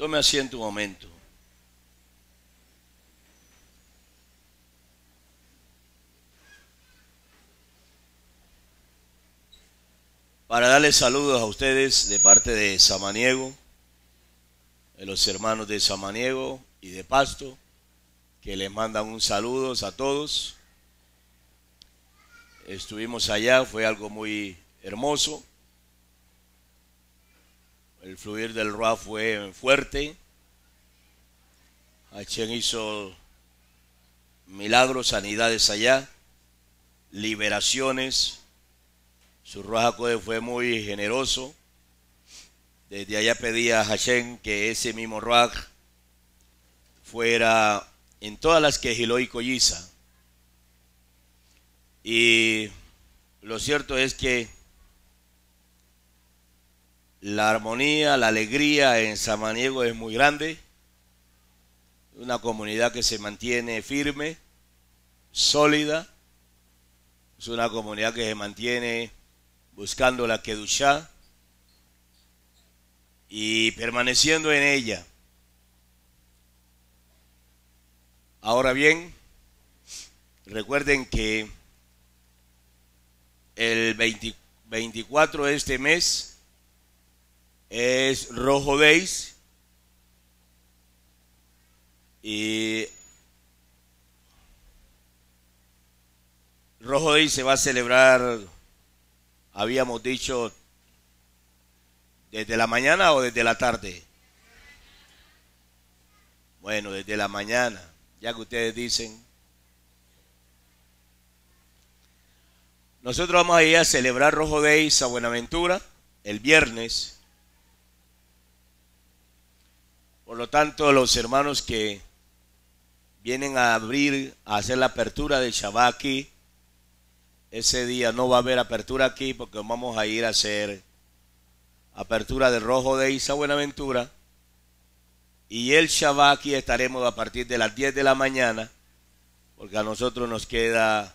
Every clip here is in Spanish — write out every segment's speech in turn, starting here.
Tome asiento un momento. Para darles saludos a ustedes de parte de Samaniego, de los hermanos de Samaniego y de Pasto, que les mandan un saludo a todos. Estuvimos allá, fue algo muy hermoso el fluir del Roa fue fuerte. Hachen hizo milagros, sanidades allá, liberaciones. Su Roa fue muy generoso. Desde allá pedía a Hashem que ese mismo Ruach fuera en todas las que y Colliza. Y lo cierto es que la armonía, la alegría en Samaniego es muy grande. Una comunidad que se mantiene firme, sólida. Es una comunidad que se mantiene buscando la Kedushá y permaneciendo en ella. Ahora bien, recuerden que el 24 de este mes es rojo Deis y rojo Days se va a celebrar, habíamos dicho, desde la mañana o desde la tarde. Bueno, desde la mañana, ya que ustedes dicen. Nosotros vamos a ir a celebrar Rojo Days a Buenaventura el viernes. Por lo tanto, los hermanos que vienen a abrir, a hacer la apertura de Shabbat aquí, ese día no va a haber apertura aquí porque vamos a ir a hacer apertura del Rojo de Isa Buenaventura. Y el Shabbat aquí estaremos a partir de las 10 de la mañana, porque a nosotros nos queda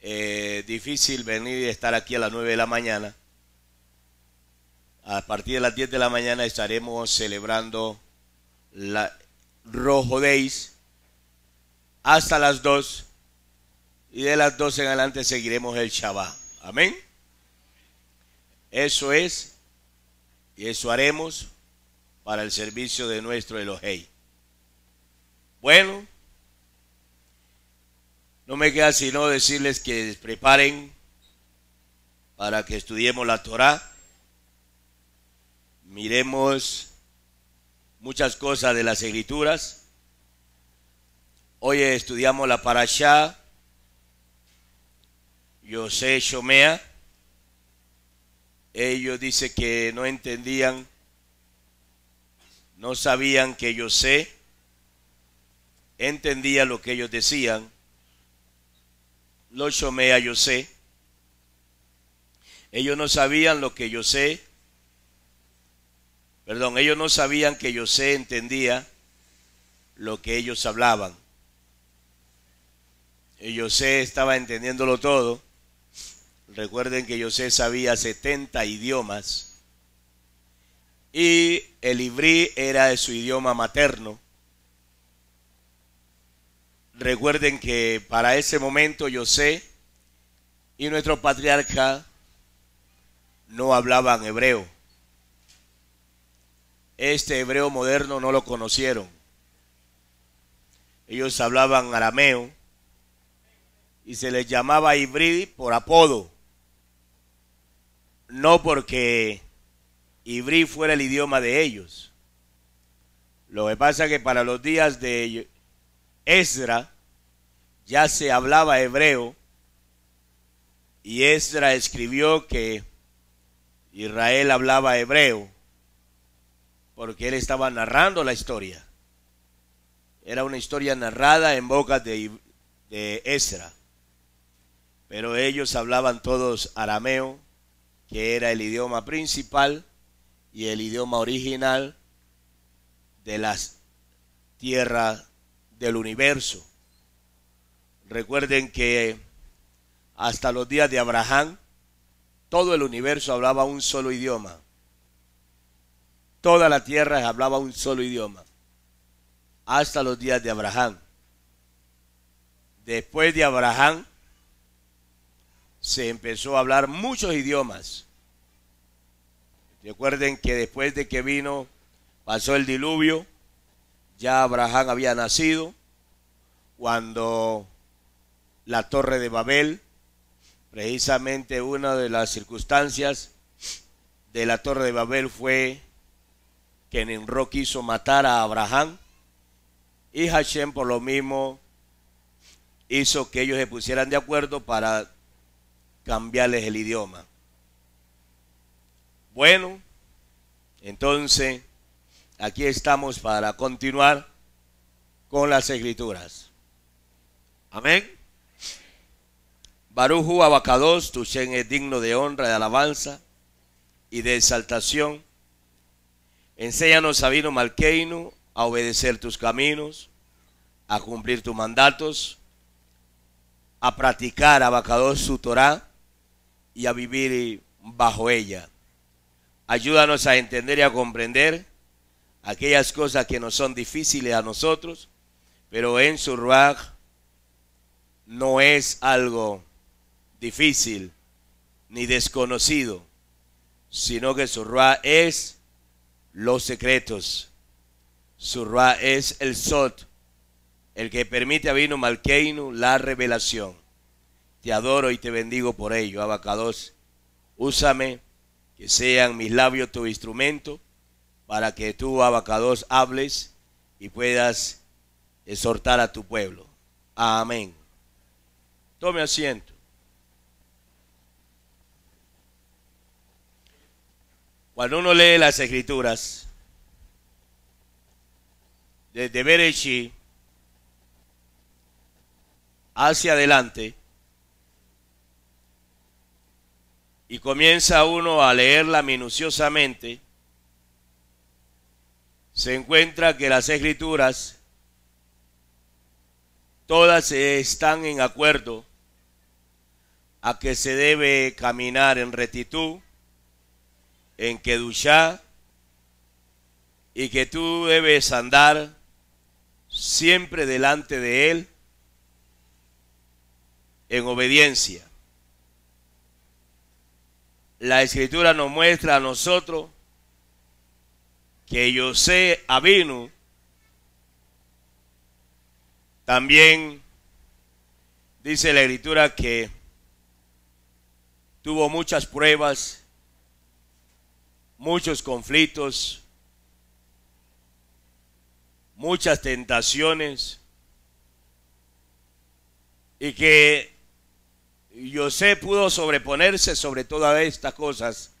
eh, difícil venir y estar aquí a las 9 de la mañana. A partir de las 10 de la mañana estaremos celebrando la Rojo Days hasta las 2 y de las 2 en adelante seguiremos el Shabbat. Amén. Eso es y eso haremos para el servicio de nuestro Elohei. Bueno, no me queda sino decirles que preparen para que estudiemos la Torah miremos muchas cosas de las escrituras. Hoy estudiamos la parashá sé Shomea. Ellos dicen que no entendían, no sabían que yo sé entendía lo que ellos decían. Lo Shomea sé Ellos no sabían lo que yo sé Perdón, ellos no sabían que José entendía lo que ellos hablaban. Y José estaba entendiéndolo todo. Recuerden que José sabía 70 idiomas. Y el ibrí era de su idioma materno. Recuerden que para ese momento José y nuestro patriarca no hablaban hebreo este hebreo moderno no lo conocieron. Ellos hablaban arameo y se les llamaba Ibrid por apodo, no porque Ibrid fuera el idioma de ellos. Lo que pasa es que para los días de Ezra ya se hablaba hebreo y Ezra escribió que Israel hablaba hebreo porque él estaba narrando la historia. Era una historia narrada en boca de, Esra, Pero ellos hablaban todos arameo, que era el idioma principal y el idioma original de las tierras del universo. Recuerden que hasta los días de Abraham, todo el universo hablaba un solo idioma toda la tierra hablaba un solo idioma, hasta los días de Abraham. Después de Abraham se empezó a hablar muchos idiomas. Recuerden que después de que vino, pasó el diluvio, ya Abraham había nacido, cuando la torre de Babel, precisamente una de las circunstancias de la torre de Babel fue que Nimrod quiso matar a Abraham. Y Hashem por lo mismo hizo que ellos se pusieran de acuerdo para cambiarles el idioma. Bueno, entonces aquí estamos para continuar con las escrituras. Amén. Baruju Abacados, tu Shen es digno de honra, de alabanza y de exaltación Enséñanos, Sabino Malkeinu a obedecer tus caminos, a cumplir tus mandatos, a practicar abacador su Torah y a vivir bajo ella. Ayúdanos a entender y a comprender aquellas cosas que nos son difíciles a nosotros, pero en su Ruach no es algo difícil ni desconocido, sino que su Ruach es los secretos. Su es el Sot, el que permite a Vino Malkeinu la revelación. Te adoro y te bendigo por ello, Abacados. Úsame, que sean mis labios tu instrumento, para que tú, Abacados, hables y puedas exhortar a tu pueblo. Amén. Tome asiento. Cuando uno lee las escrituras, desde Berechi hacia adelante, y comienza uno a leerla minuciosamente, se encuentra que las escrituras todas están en acuerdo a que se debe caminar en rectitud en Kedushá y que tú debes andar siempre delante de Él en obediencia. La escritura nos muestra a nosotros que José Abino también dice la escritura que tuvo muchas pruebas muchos conflictos, muchas tentaciones, y que José pudo sobreponerse sobre todas estas cosas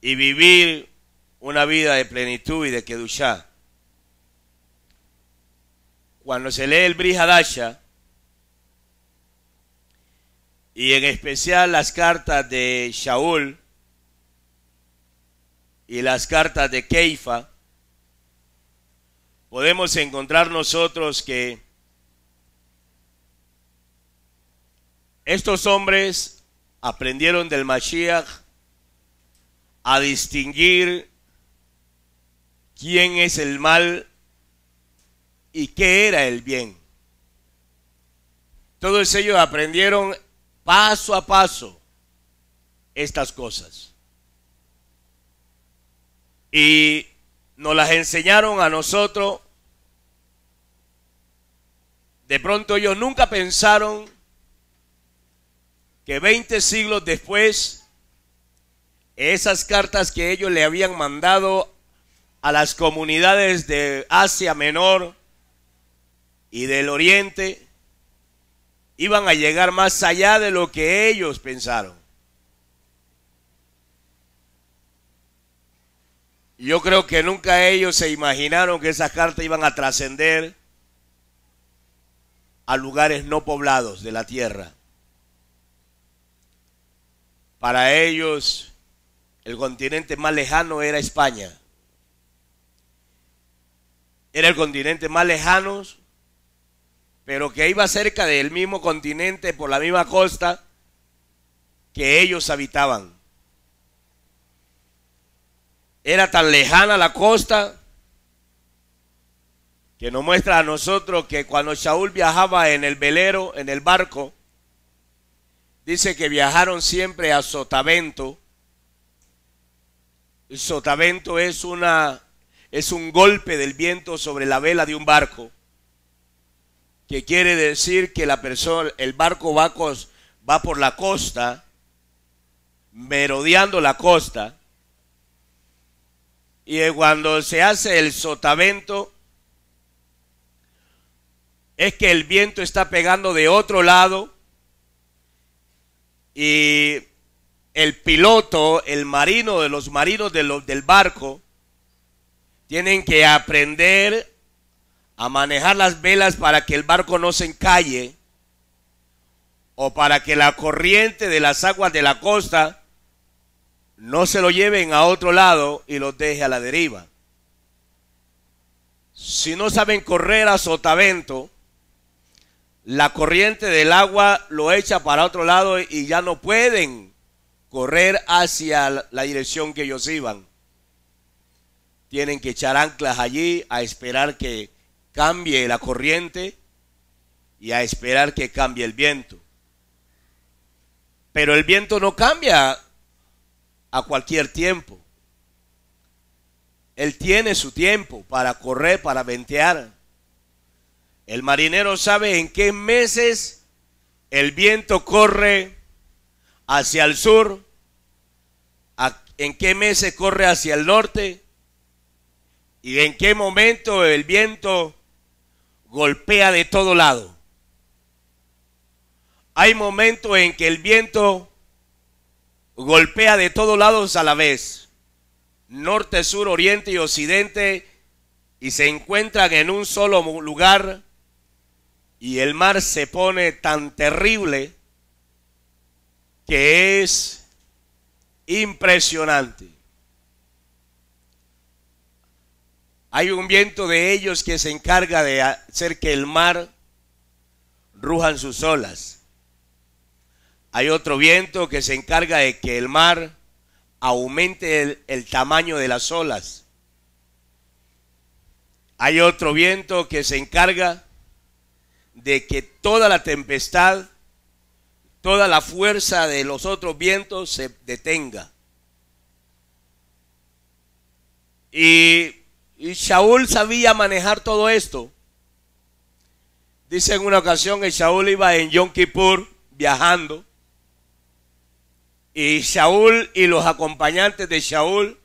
y vivir una vida de plenitud y de Kedushá. Cuando se lee el Brihadasha, y en especial las cartas de Shaul, y las cartas de Keifa, podemos encontrar nosotros que estos hombres aprendieron del Mashiach a distinguir quién es el mal y qué era el bien. Todos ellos aprendieron paso a paso estas cosas y nos las enseñaron a nosotros. De pronto ellos nunca pensaron que 20 siglos después, esas cartas que ellos le habían mandado a las comunidades de Asia Menor y del Oriente, iban a llegar más allá de lo que ellos pensaron. Yo creo que nunca ellos se imaginaron que esas cartas iban a trascender a lugares no poblados de la tierra. Para ellos el continente más lejano era España. Era el continente más lejano, pero que iba cerca del mismo continente por la misma costa que ellos habitaban. Era tan lejana la costa que nos muestra a nosotros que cuando Saúl viajaba en el velero, en el barco, dice que viajaron siempre a Sotavento. sotavento es una es un golpe del viento sobre la vela de un barco, que quiere decir que la persona, el barco va por la costa, merodeando la costa, y cuando se hace el sotavento, es que el viento está pegando de otro lado y el piloto, el marino de los marinos del barco, tienen que aprender a manejar las velas para que el barco no se encalle o para que la corriente de las aguas de la costa no se lo lleven a otro lado y los deje a la deriva. Si no saben correr a sotavento, la corriente del agua lo echa para otro lado y ya no pueden correr hacia la dirección que ellos iban. Tienen que echar anclas allí a esperar que cambie la corriente y a esperar que cambie el viento. Pero el viento no cambia a cualquier tiempo. Él tiene su tiempo para correr, para ventear. El marinero sabe en qué meses el viento corre hacia el sur, en qué meses corre hacia el norte y en qué momento el viento golpea de todo lado. Hay momentos en que el viento golpea de todos lados a la vez, norte, sur, oriente y occidente, y se encuentran en un solo lugar, y el mar se pone tan terrible que es impresionante. Hay un viento de ellos que se encarga de hacer que el mar rujan sus olas. Hay otro viento que se encarga de que el mar aumente el, tamaño de las olas. Hay otro viento que se encarga de que toda la tempestad, toda la fuerza de los otros vientos se detenga. Y, y Shaul sabía manejar todo esto. Dice en una ocasión que Shaul iba en Yom Kippur viajando y Saúl y los acompañantes de Saúl,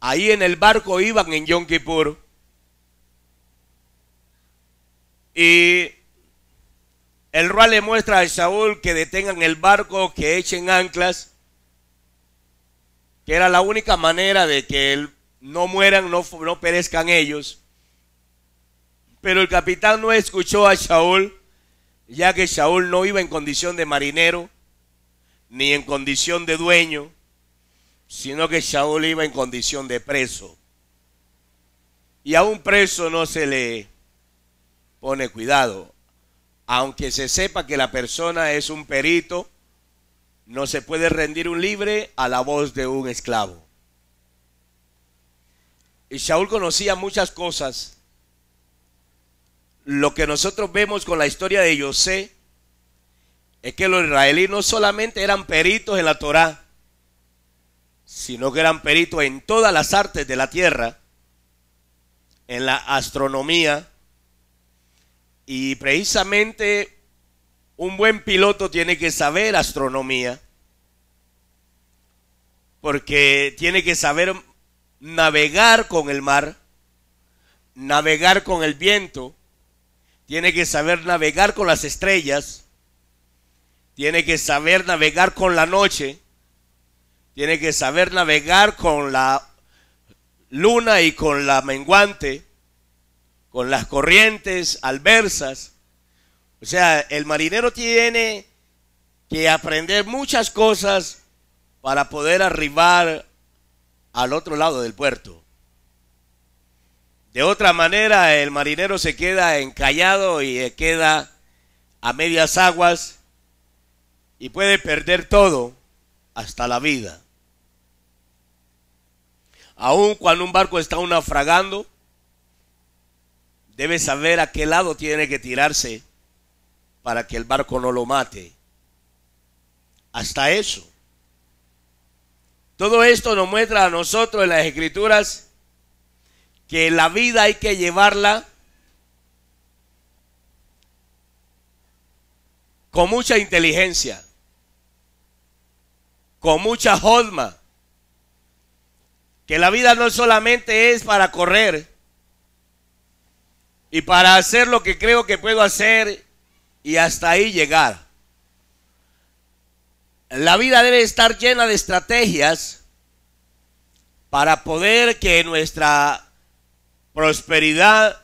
ahí en el barco iban en Yom Kippur. Y el rey le muestra a Saúl que detengan el barco, que echen anclas, que era la única manera de que él no mueran, no, no perezcan ellos. Pero el capitán no escuchó a Saúl, ya que Saúl no iba en condición de marinero ni en condición de dueño, sino que Shaul iba en condición de preso. Y a un preso no se le pone cuidado. Aunque se sepa que la persona es un perito, no se puede rendir un libre a la voz de un esclavo. Y Shaul conocía muchas cosas. Lo que nosotros vemos con la historia de José es que los israelíes no solamente eran peritos en la Torá, sino que eran peritos en todas las artes de la tierra, en la astronomía, y precisamente un buen piloto tiene que saber astronomía, porque tiene que saber navegar con el mar, navegar con el viento, tiene que saber navegar con las estrellas, tiene que saber navegar con la noche. Tiene que saber navegar con la luna y con la menguante, con las corrientes adversas. O sea, el marinero tiene que aprender muchas cosas para poder arribar al otro lado del puerto. De otra manera, el marinero se queda encallado y queda a medias aguas y puede perder todo, hasta la vida. Aun cuando un barco está naufragando, debe saber a qué lado tiene que tirarse para que el barco no lo mate. Hasta eso. Todo esto nos muestra a nosotros en las escrituras que la vida hay que llevarla con mucha inteligencia con mucha jodma. Que la vida no solamente es para correr y para hacer lo que creo que puedo hacer y hasta ahí llegar. La vida debe estar llena de estrategias para poder que nuestra prosperidad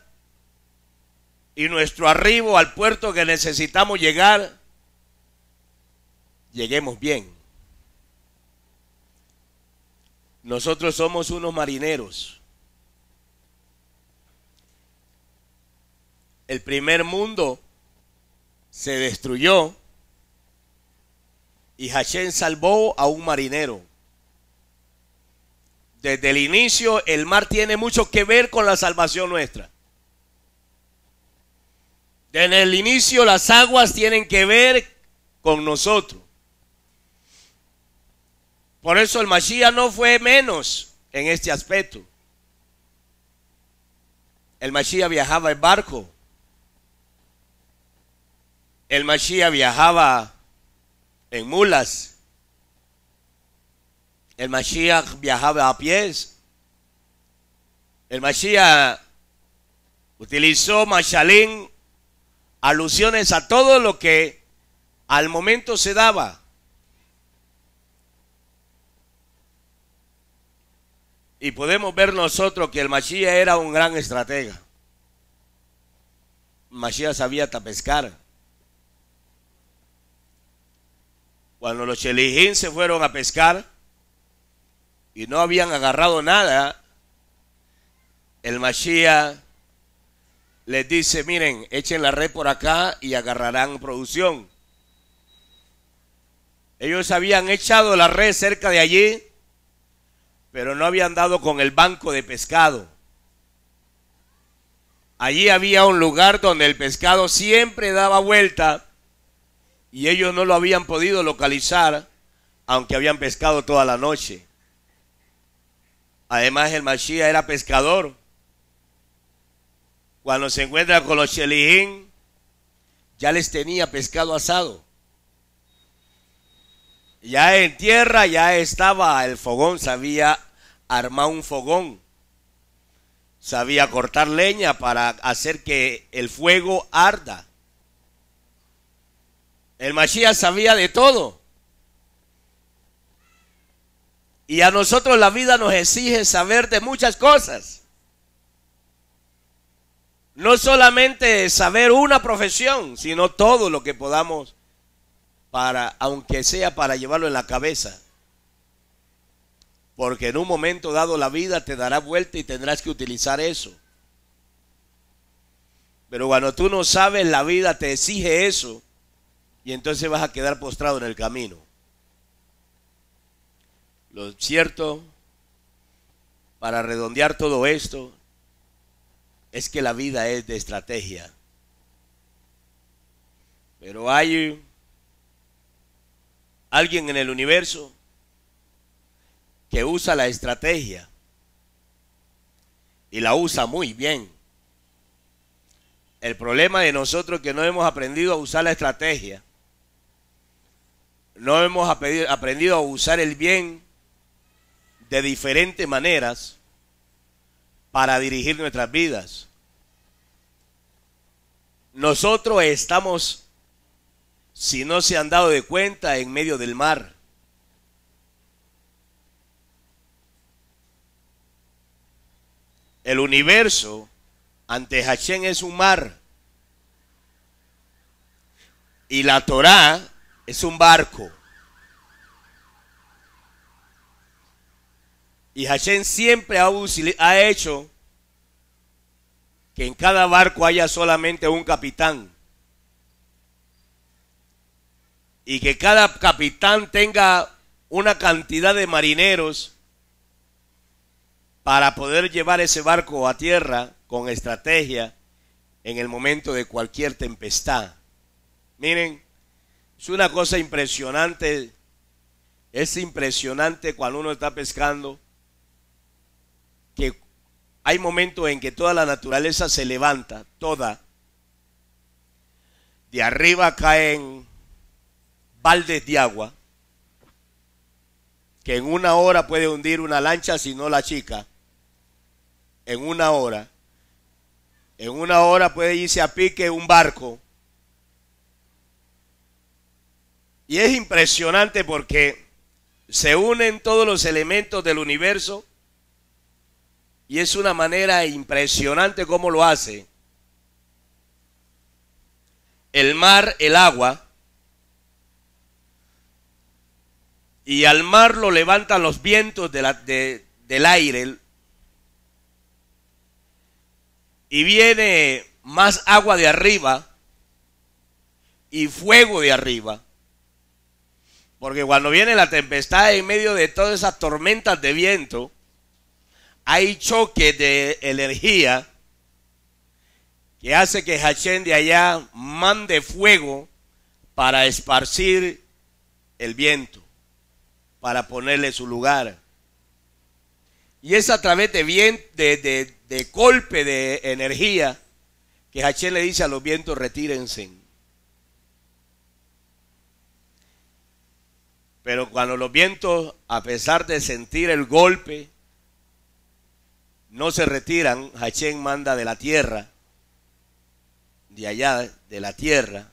y nuestro arribo al puerto que necesitamos llegar, lleguemos bien. Nosotros somos unos marineros. El primer mundo se destruyó y Hashem salvó a un marinero. Desde el inicio el mar tiene mucho que ver con la salvación nuestra. Desde el inicio las aguas tienen que ver con nosotros. Por eso el Mashiach no fue menos en este aspecto. El Mashiach viajaba en barco. El Mashiach viajaba en mulas. El Mashiach viajaba a pies. El Mashiach utilizó Mashalim alusiones a todo lo que al momento se daba. Y podemos ver nosotros que el Mashiach era un gran estratega. Mashiach sabía hasta pescar. Cuando los Chelijín se fueron a pescar y no habían agarrado nada, el Mashiach les dice, miren, echen la red por acá y agarrarán producción. Ellos habían echado la red cerca de allí pero no habían dado con el banco de pescado. Allí había un lugar donde el pescado siempre daba vuelta y ellos no lo habían podido localizar, aunque habían pescado toda la noche. Además, el Mashiach era pescador. Cuando se encuentra con los Shelijín, ya les tenía pescado asado. Ya en tierra ya estaba el fogón, sabía armar un fogón, sabía cortar leña para hacer que el fuego arda. El Mashiach sabía de todo. Y a nosotros la vida nos exige saber de muchas cosas. No solamente saber una profesión, sino todo lo que podamos aunque sea para llevarlo en la cabeza. Porque en un momento dado la vida te dará vuelta y tendrás que utilizar eso. Pero cuando tú no sabes, la vida te exige eso y entonces vas a quedar postrado en el camino. Lo cierto, para redondear todo esto, es que la vida es de estrategia. Pero hay alguien en el universo que usa la estrategia y la usa muy bien. El problema de nosotros es que no hemos aprendido a usar la estrategia. No hemos aprendido a usar el bien de diferentes maneras para dirigir nuestras vidas. Nosotros estamos si no se han dado de cuenta en medio del mar. El universo ante Hashem es un mar. Y la Torá es un barco. Y Hashem siempre ha hecho que en cada barco haya solamente un capitán. y que cada capitán tenga una cantidad de marineros para poder llevar ese barco a tierra con estrategia en el momento de cualquier tempestad. Miren, es una cosa impresionante, es impresionante cuando uno está pescando, que hay momentos en que toda la naturaleza se levanta, toda. De arriba caen baldes de agua, que en una hora puede hundir una lancha si no la chica, en una hora, en una hora puede irse a pique un barco. Y es impresionante porque se unen todos los elementos del universo y es una manera impresionante cómo lo hace. El mar, el agua, y al mar lo levantan los vientos del aire y viene más agua de arriba y fuego de arriba. Porque cuando viene la tempestad en medio de todas esas tormentas de viento, hay choque de energía que hace que Hachén de allá mande fuego para esparcir el viento para ponerle su lugar. Y es a través de, bien, de, golpe de energía que Hachén le dice a los vientos retírense. Pero cuando los vientos, a pesar de sentir el golpe, no se retiran, Hachén manda de la tierra, de allá, de la tierra,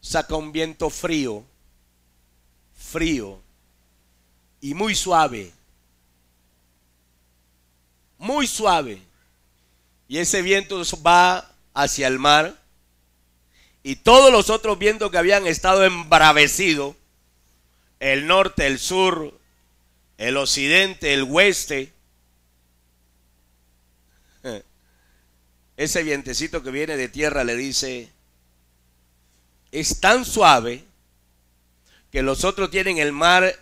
saca un viento frío, frío, y muy suave. Muy suave. Y ese viento va hacia el mar. Y todos los otros vientos que habían estado embravecidos, el norte, el sur, el occidente, el oeste, ese vientecito que viene de tierra le dice, es tan suave que los otros tienen el mar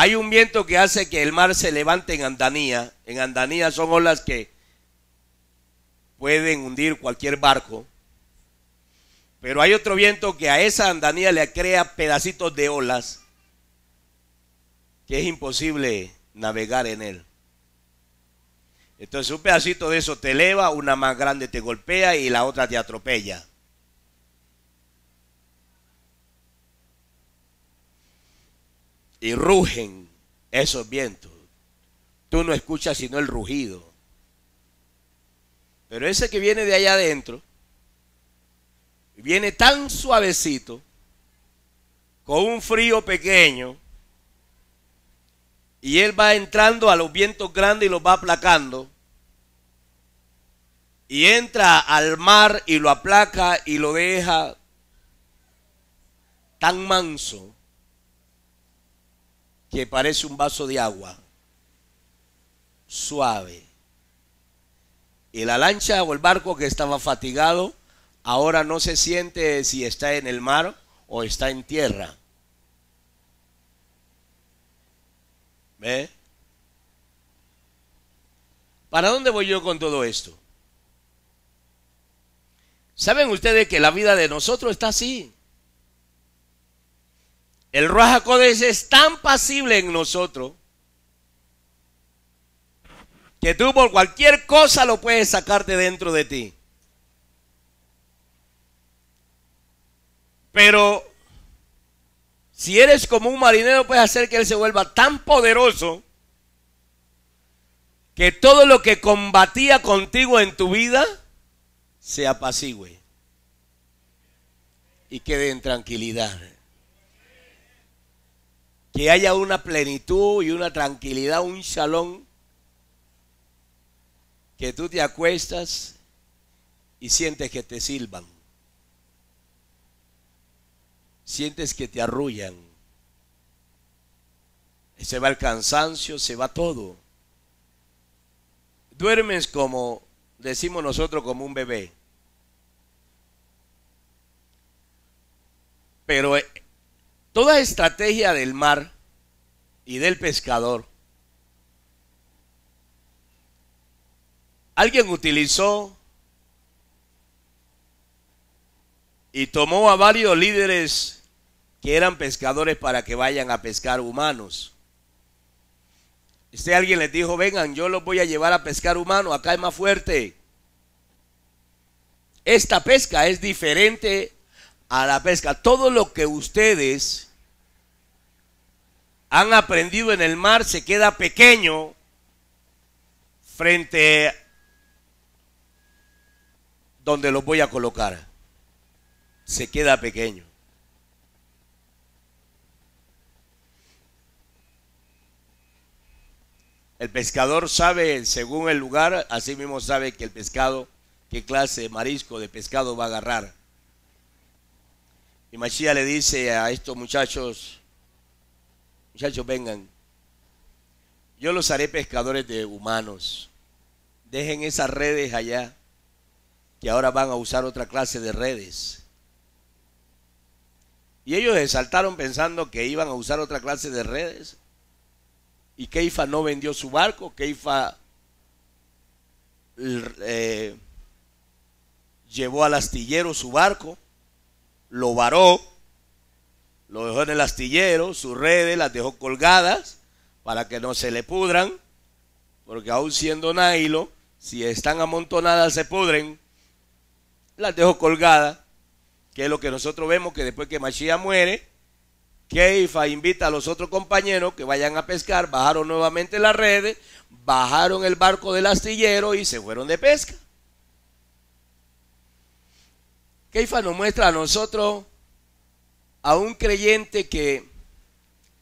hay un viento que hace que el mar se levante en Andanía. En Andanía son olas que pueden hundir cualquier barco. Pero hay otro viento que a esa Andanía le crea pedacitos de olas que es imposible navegar en él. Entonces un pedacito de eso te eleva, una más grande te golpea y la otra te atropella. y rugen esos vientos. Tú no escuchas sino el rugido. Pero ese que viene de allá adentro, viene tan suavecito, con un frío pequeño, y él va entrando a los vientos grandes y los va aplacando. Y entra al mar y lo aplaca y lo deja tan manso que parece un vaso de agua, suave. Y la lancha o el barco que estaba fatigado, ahora no se siente si está en el mar o está en tierra. ¿Ve? ¿Para dónde voy yo con todo esto? ¿Saben ustedes que la vida de nosotros está así? El Ruach es tan pasible en nosotros que tú por cualquier cosa lo puedes sacarte dentro de ti. Pero si eres como un marinero, puedes hacer que él se vuelva tan poderoso que todo lo que combatía contigo en tu vida se apacigüe y quede en tranquilidad que haya una plenitud y una tranquilidad, un salón. que tú te acuestas y sientes que te silban, sientes que te arrullan, se va el cansancio, se va todo. Duermes como, decimos nosotros, como un bebé. Pero Toda estrategia del mar y del pescador. Alguien utilizó y tomó a varios líderes que eran pescadores para que vayan a pescar humanos. Este alguien les dijo, vengan, yo los voy a llevar a pescar humanos, acá es más fuerte. Esta pesca es diferente a la pesca. Todo lo que ustedes han aprendido en el mar se queda pequeño frente donde los voy a colocar. Se queda pequeño. El pescador sabe, según el lugar, así mismo sabe que el pescado, qué clase de marisco de pescado va a agarrar. Y Machía le dice a estos muchachos, muchachos vengan, yo los haré pescadores de humanos. Dejen esas redes allá, que ahora van a usar otra clase de redes. Y ellos se saltaron pensando que iban a usar otra clase de redes. Y Keifa no vendió su barco, Keifa eh, llevó al astillero su barco lo varó, lo dejó en el astillero, sus redes las dejó colgadas para que no se le pudran, porque aún siendo nailo, si están amontonadas se pudren, las dejó colgadas, que es lo que nosotros vemos que después que Machía muere, Keifa invita a los otros compañeros que vayan a pescar, bajaron nuevamente las redes, bajaron el barco del astillero y se fueron de pesca. Keifa nos muestra a nosotros a un creyente que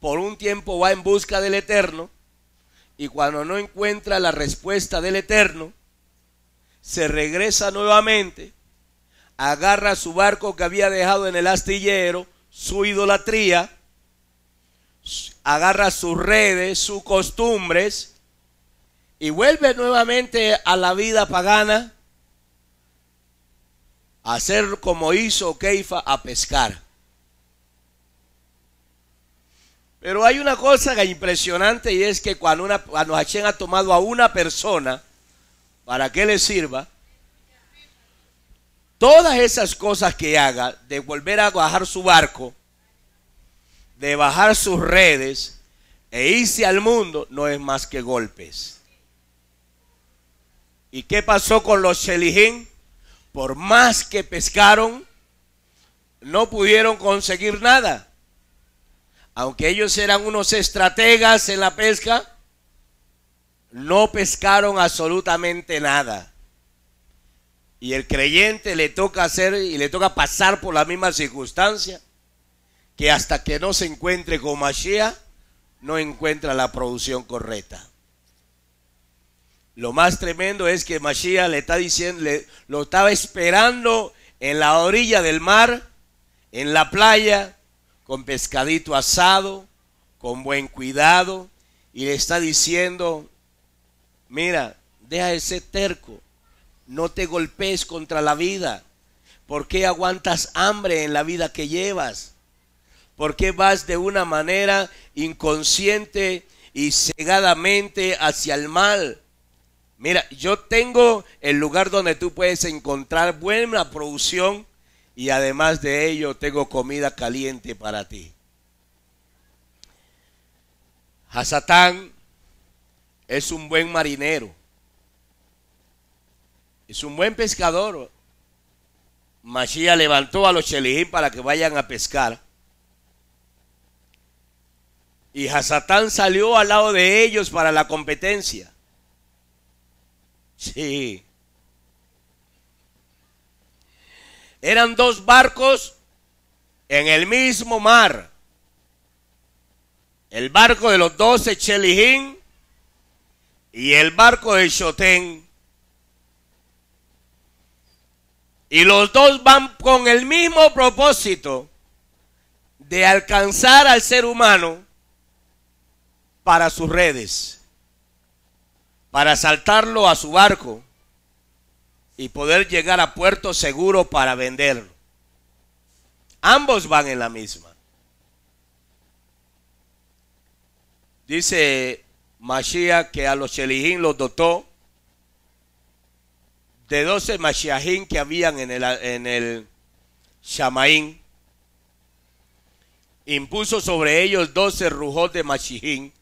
por un tiempo va en busca del eterno y cuando no encuentra la respuesta del eterno, se regresa nuevamente, agarra su barco que había dejado en el astillero, su idolatría, agarra sus redes, sus costumbres y vuelve nuevamente a la vida pagana hacer como hizo Keifa a pescar. Pero hay una cosa impresionante y es que cuando, una, cuando ha tomado a una persona para que le sirva, todas esas cosas que haga, de volver a bajar su barco, de bajar sus redes e irse al mundo, no es más que golpes. ¿Y qué pasó con los Shelijín? por más que pescaron, no pudieron conseguir nada. Aunque ellos eran unos estrategas en la pesca, no pescaron absolutamente nada. Y el creyente le toca hacer y le toca pasar por la misma circunstancia que hasta que no se encuentre con Mashiach, no encuentra la producción correcta. Lo más tremendo es que Mashiach le está diciendo, lo estaba esperando en la orilla del mar, en la playa, con pescadito asado, con buen cuidado, y le está diciendo, mira, deja de ser terco, no te golpees contra la vida, ¿por qué aguantas hambre en la vida que llevas? ¿Por qué vas de una manera inconsciente y cegadamente hacia el mal? Mira, yo tengo el lugar donde tú puedes encontrar buena producción y además de ello tengo comida caliente para ti. Hasatán es un buen marinero, es un buen pescador. Mashiach levantó a los chelijín para que vayan a pescar. Y Hasatán salió al lado de ellos para la competencia. Sí. Eran dos barcos en el mismo mar. El barco de los doce Chelijín y el barco de Shoten. Y los dos van con el mismo propósito de alcanzar al ser humano para sus redes para saltarlo a su barco y poder llegar a puerto seguro para venderlo. Ambos van en la misma. Dice Mashiach que a los Shelijín los dotó de 12 mashiachín que habían en el, en el Shamaín. Impuso sobre ellos 12 rujos de Mashijin,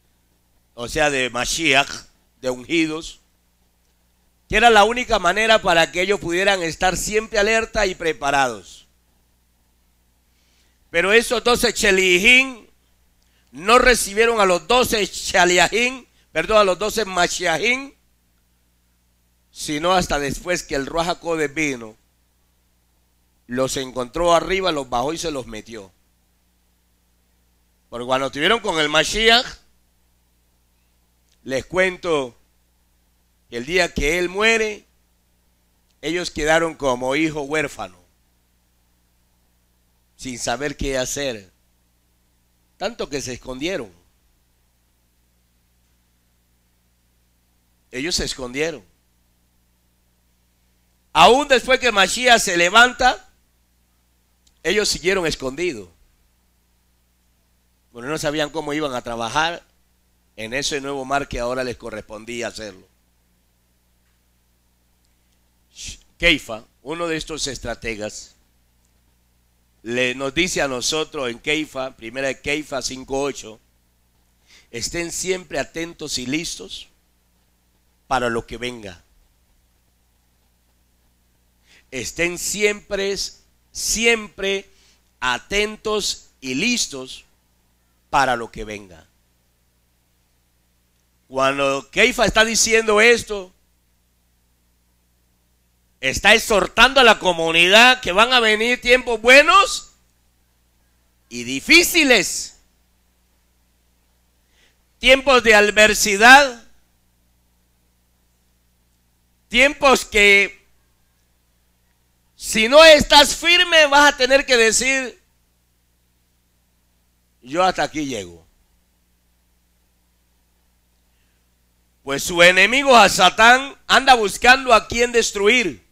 o sea, de Mashiach de ungidos, que era la única manera para que ellos pudieran estar siempre alerta y preparados. Pero esos 12 Chelijín no recibieron a los doce Chaliajín, perdón, a los 12 Machiajín, sino hasta después que el Ruajaco de vino los encontró arriba, los bajó y se los metió. Porque cuando estuvieron con el Mashiach, les cuento, el día que él muere, ellos quedaron como hijo huérfano, sin saber qué hacer, tanto que se escondieron. Ellos se escondieron. Aún después que Mashiach se levanta, ellos siguieron escondidos. Bueno, no sabían cómo iban a trabajar, en ese nuevo mar que ahora les correspondía hacerlo. Keifa, uno de estos estrategas, le, nos dice a nosotros en Keifa, primera de Keifa 5.8, estén siempre atentos y listos para lo que venga. Estén siempre, siempre atentos y listos para lo que venga. Cuando Keifa está diciendo esto, está exhortando a la comunidad que van a venir tiempos buenos y difíciles. Tiempos de adversidad. Tiempos que si no estás firme vas a tener que decir, yo hasta aquí llego. Pues su enemigo a Satán anda buscando a quien destruir.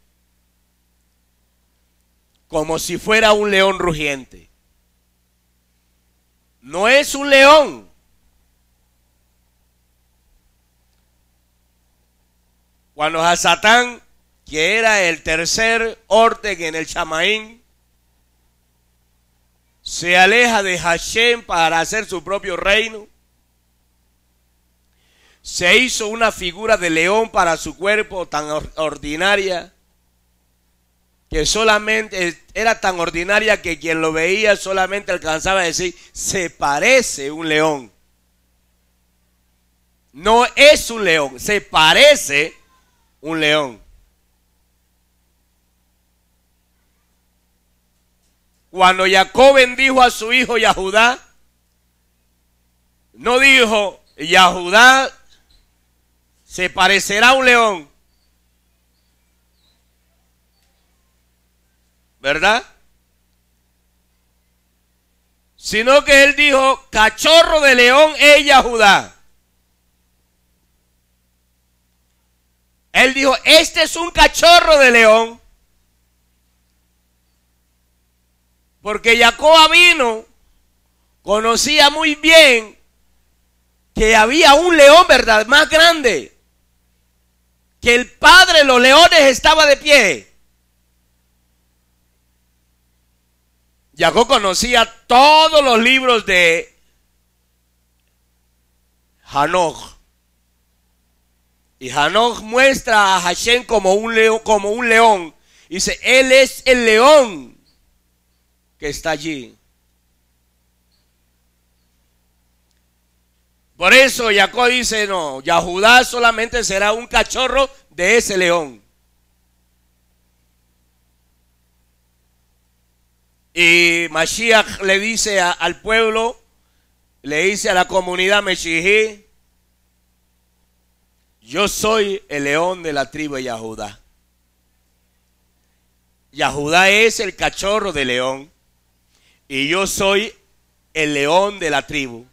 Como si fuera un león rugiente. No es un león. Cuando a Satán, que era el tercer orden en el Chamaín, se aleja de Hashem para hacer su propio reino, se hizo una figura de león para su cuerpo tan ordinaria que solamente era tan ordinaria que quien lo veía solamente alcanzaba a decir, se parece un león. No es un león, se parece un león. Cuando Jacob bendijo a su hijo Yahudá, no dijo, Yahudá se parecerá a un león. ¿Verdad? Sino que él dijo, cachorro de león ella Judá. Él dijo, este es un cachorro de león. Porque Jacob vino, conocía muy bien que había un león, ¿verdad? Más grande que el padre de los leones estaba de pie. Jacob conocía todos los libros de Hanok. Y Hanok muestra a Hashem como un, león, como un león. Dice, él es el león que está allí. Por eso Jacob dice, no, Yahudá solamente será un cachorro de ese león. Y Mashiach le dice al pueblo, le dice a la comunidad Meshijí, yo soy el león de la tribu de Yahudá. Yahudá es el cachorro de león y yo soy el león de la tribu.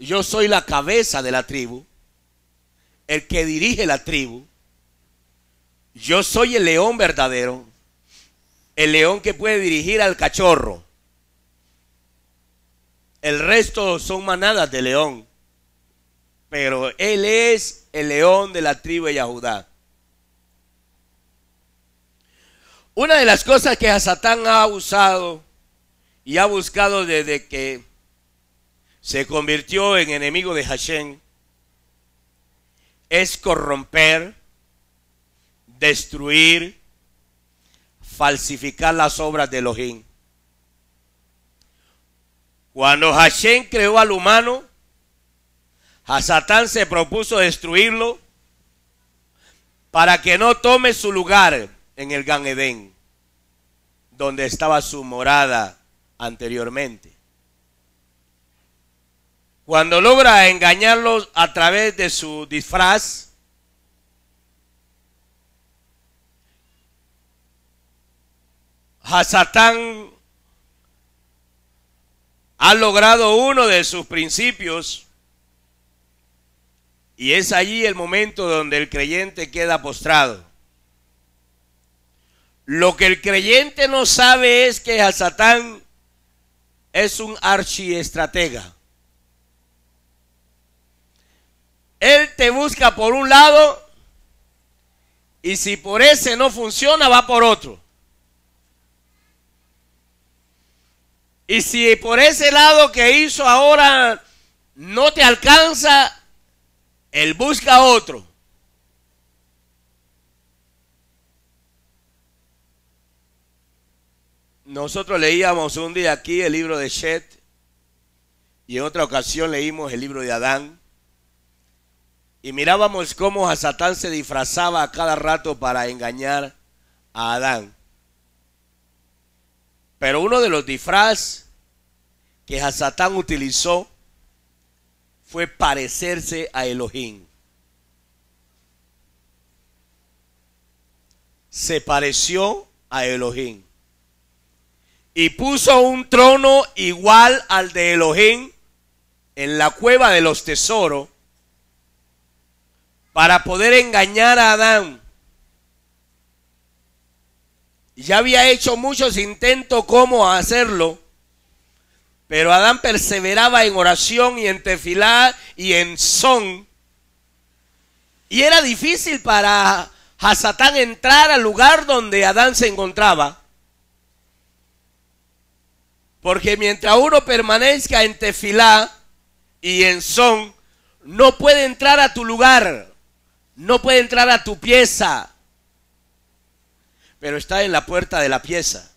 Yo soy la cabeza de la tribu el que dirige la tribu. Yo soy el león verdadero, el león que puede dirigir al cachorro. El resto son manadas de león, pero él es el león de la tribu de Yahudá. Una de las cosas que a Satán ha usado y ha buscado desde que se convirtió en enemigo de Hashem es corromper, destruir, falsificar las obras de Elohim. Cuando Hashem creó al humano, a Satán se propuso destruirlo para que no tome su lugar en el Gan Edén, donde estaba su morada anteriormente. Cuando logra engañarlos a través de su disfraz, Hasatán ha logrado uno de sus principios y es allí el momento donde el creyente queda postrado. Lo que el creyente no sabe es que Hasatán es un archiestratega. Él te busca por un lado y si por ese no funciona, va por otro. Y si por ese lado que hizo ahora no te alcanza, él busca otro. Nosotros leíamos un día aquí el libro de Shet y en otra ocasión leímos el libro de Adán. Y mirábamos cómo a Satán se disfrazaba a cada rato para engañar a Adán. Pero uno de los disfraz que Satán utilizó fue parecerse a Elohim. Se pareció a Elohim. Y puso un trono igual al de Elohim en la cueva de los tesoros para poder engañar a Adán. Ya había hecho muchos intentos cómo hacerlo, pero Adán perseveraba en oración y en tefilá y en son. Y era difícil para Hasatán entrar al lugar donde Adán se encontraba. Porque mientras uno permanezca en tefilá y en son, no puede entrar a tu lugar no puede entrar a tu pieza, pero está en la puerta de la pieza.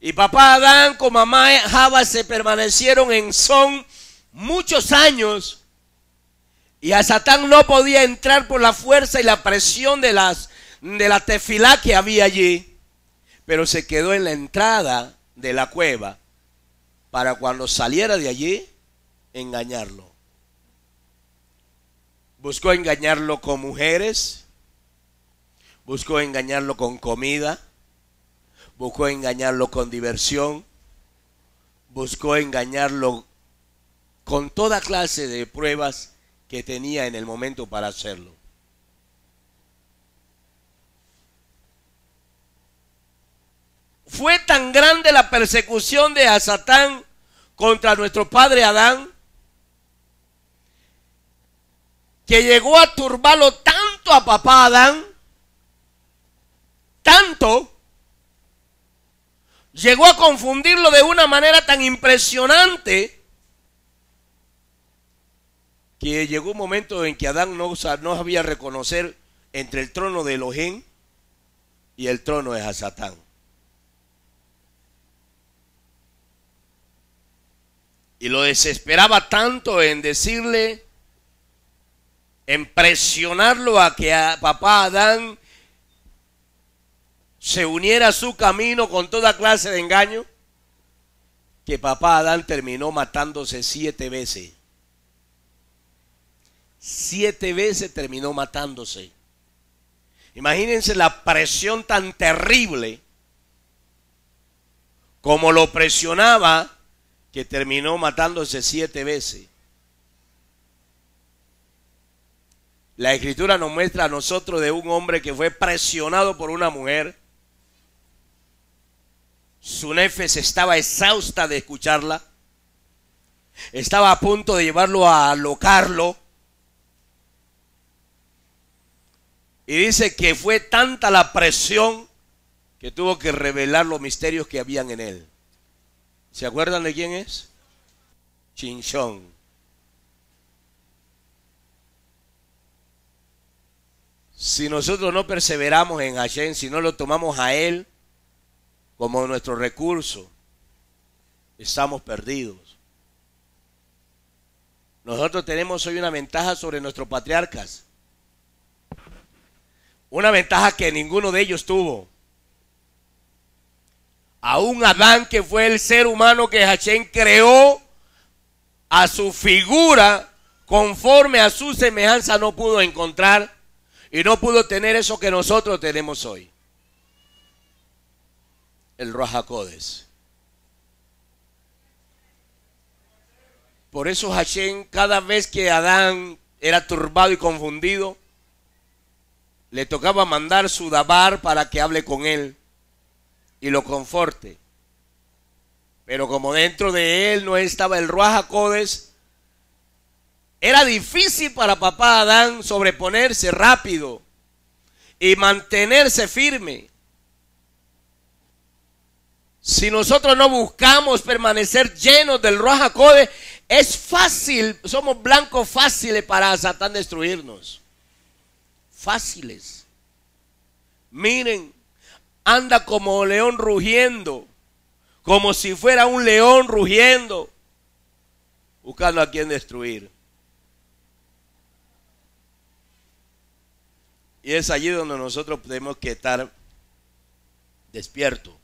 Y papá Adán con mamá Java se permanecieron en son muchos años. Y a Satán no podía entrar por la fuerza y la presión de, las, de la tefilá que había allí. Pero se quedó en la entrada de la cueva para cuando saliera de allí engañarlo. Buscó engañarlo con mujeres, buscó engañarlo con comida, buscó engañarlo con diversión, buscó engañarlo con toda clase de pruebas que tenía en el momento para hacerlo. Fue tan grande la persecución de Satán contra nuestro padre Adán que llegó a turbarlo tanto a papá Adán, tanto, llegó a confundirlo de una manera tan impresionante, que llegó un momento en que Adán no, sabía reconocer entre el trono de Elohim y el trono de Hasatán. Y lo desesperaba tanto en decirle, en presionarlo a que papá Adán se uniera a su camino con toda clase de engaño, que papá Adán terminó matándose siete veces. Siete veces terminó matándose. Imagínense la presión tan terrible como lo presionaba que terminó matándose siete veces. La escritura nos muestra a nosotros de un hombre que fue presionado por una mujer. Su nefes estaba exhausta de escucharla. Estaba a punto de llevarlo a alocarlo. Y dice que fue tanta la presión que tuvo que revelar los misterios que habían en él. ¿Se acuerdan de quién es? Chinchón. si nosotros no perseveramos en Hashem, si no lo tomamos a Él como nuestro recurso, estamos perdidos. Nosotros tenemos hoy una ventaja sobre nuestros patriarcas. Una ventaja que ninguno de ellos tuvo. Aún Adán, que fue el ser humano que Hashem creó a su figura, conforme a su semejanza, no pudo encontrar y no pudo tener eso que nosotros tenemos hoy. El Rajacodes. Por eso Hashem, cada vez que Adán era turbado y confundido, le tocaba mandar su dabar para que hable con él y lo conforte. Pero como dentro de él no estaba el Ruajacodes, era difícil para papá Adán sobreponerse rápido y mantenerse firme. Si nosotros no buscamos permanecer llenos del Roja Code, es fácil, somos blancos fáciles para Satán destruirnos. Fáciles. Miren, anda como león rugiendo, como si fuera un león rugiendo, buscando a quien destruir. Y es allí donde nosotros tenemos que estar despierto.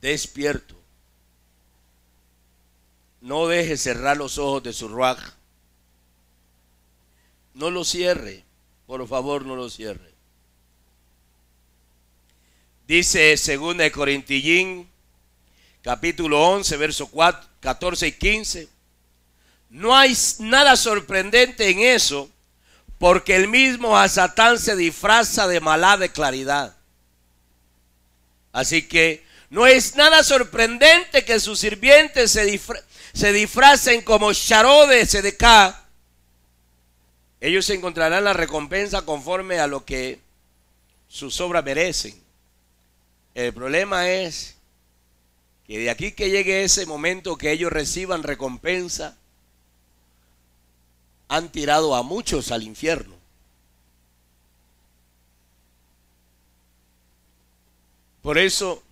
Despierto. No deje cerrar los ojos de su ruaj. No lo cierre. Por favor, no lo cierre. Dice 2 Corintillín, capítulo 11, verso 14 y 15. No hay nada sorprendente en eso porque el mismo a Satán se disfraza de mala de claridad. Así que no es nada sorprendente que sus sirvientes se, se disfracen como charodes de K. Ellos encontrarán la recompensa conforme a lo que sus obras merecen. El problema es que de aquí que llegue ese momento que ellos reciban recompensa, han tirado a muchos al infierno. Por eso,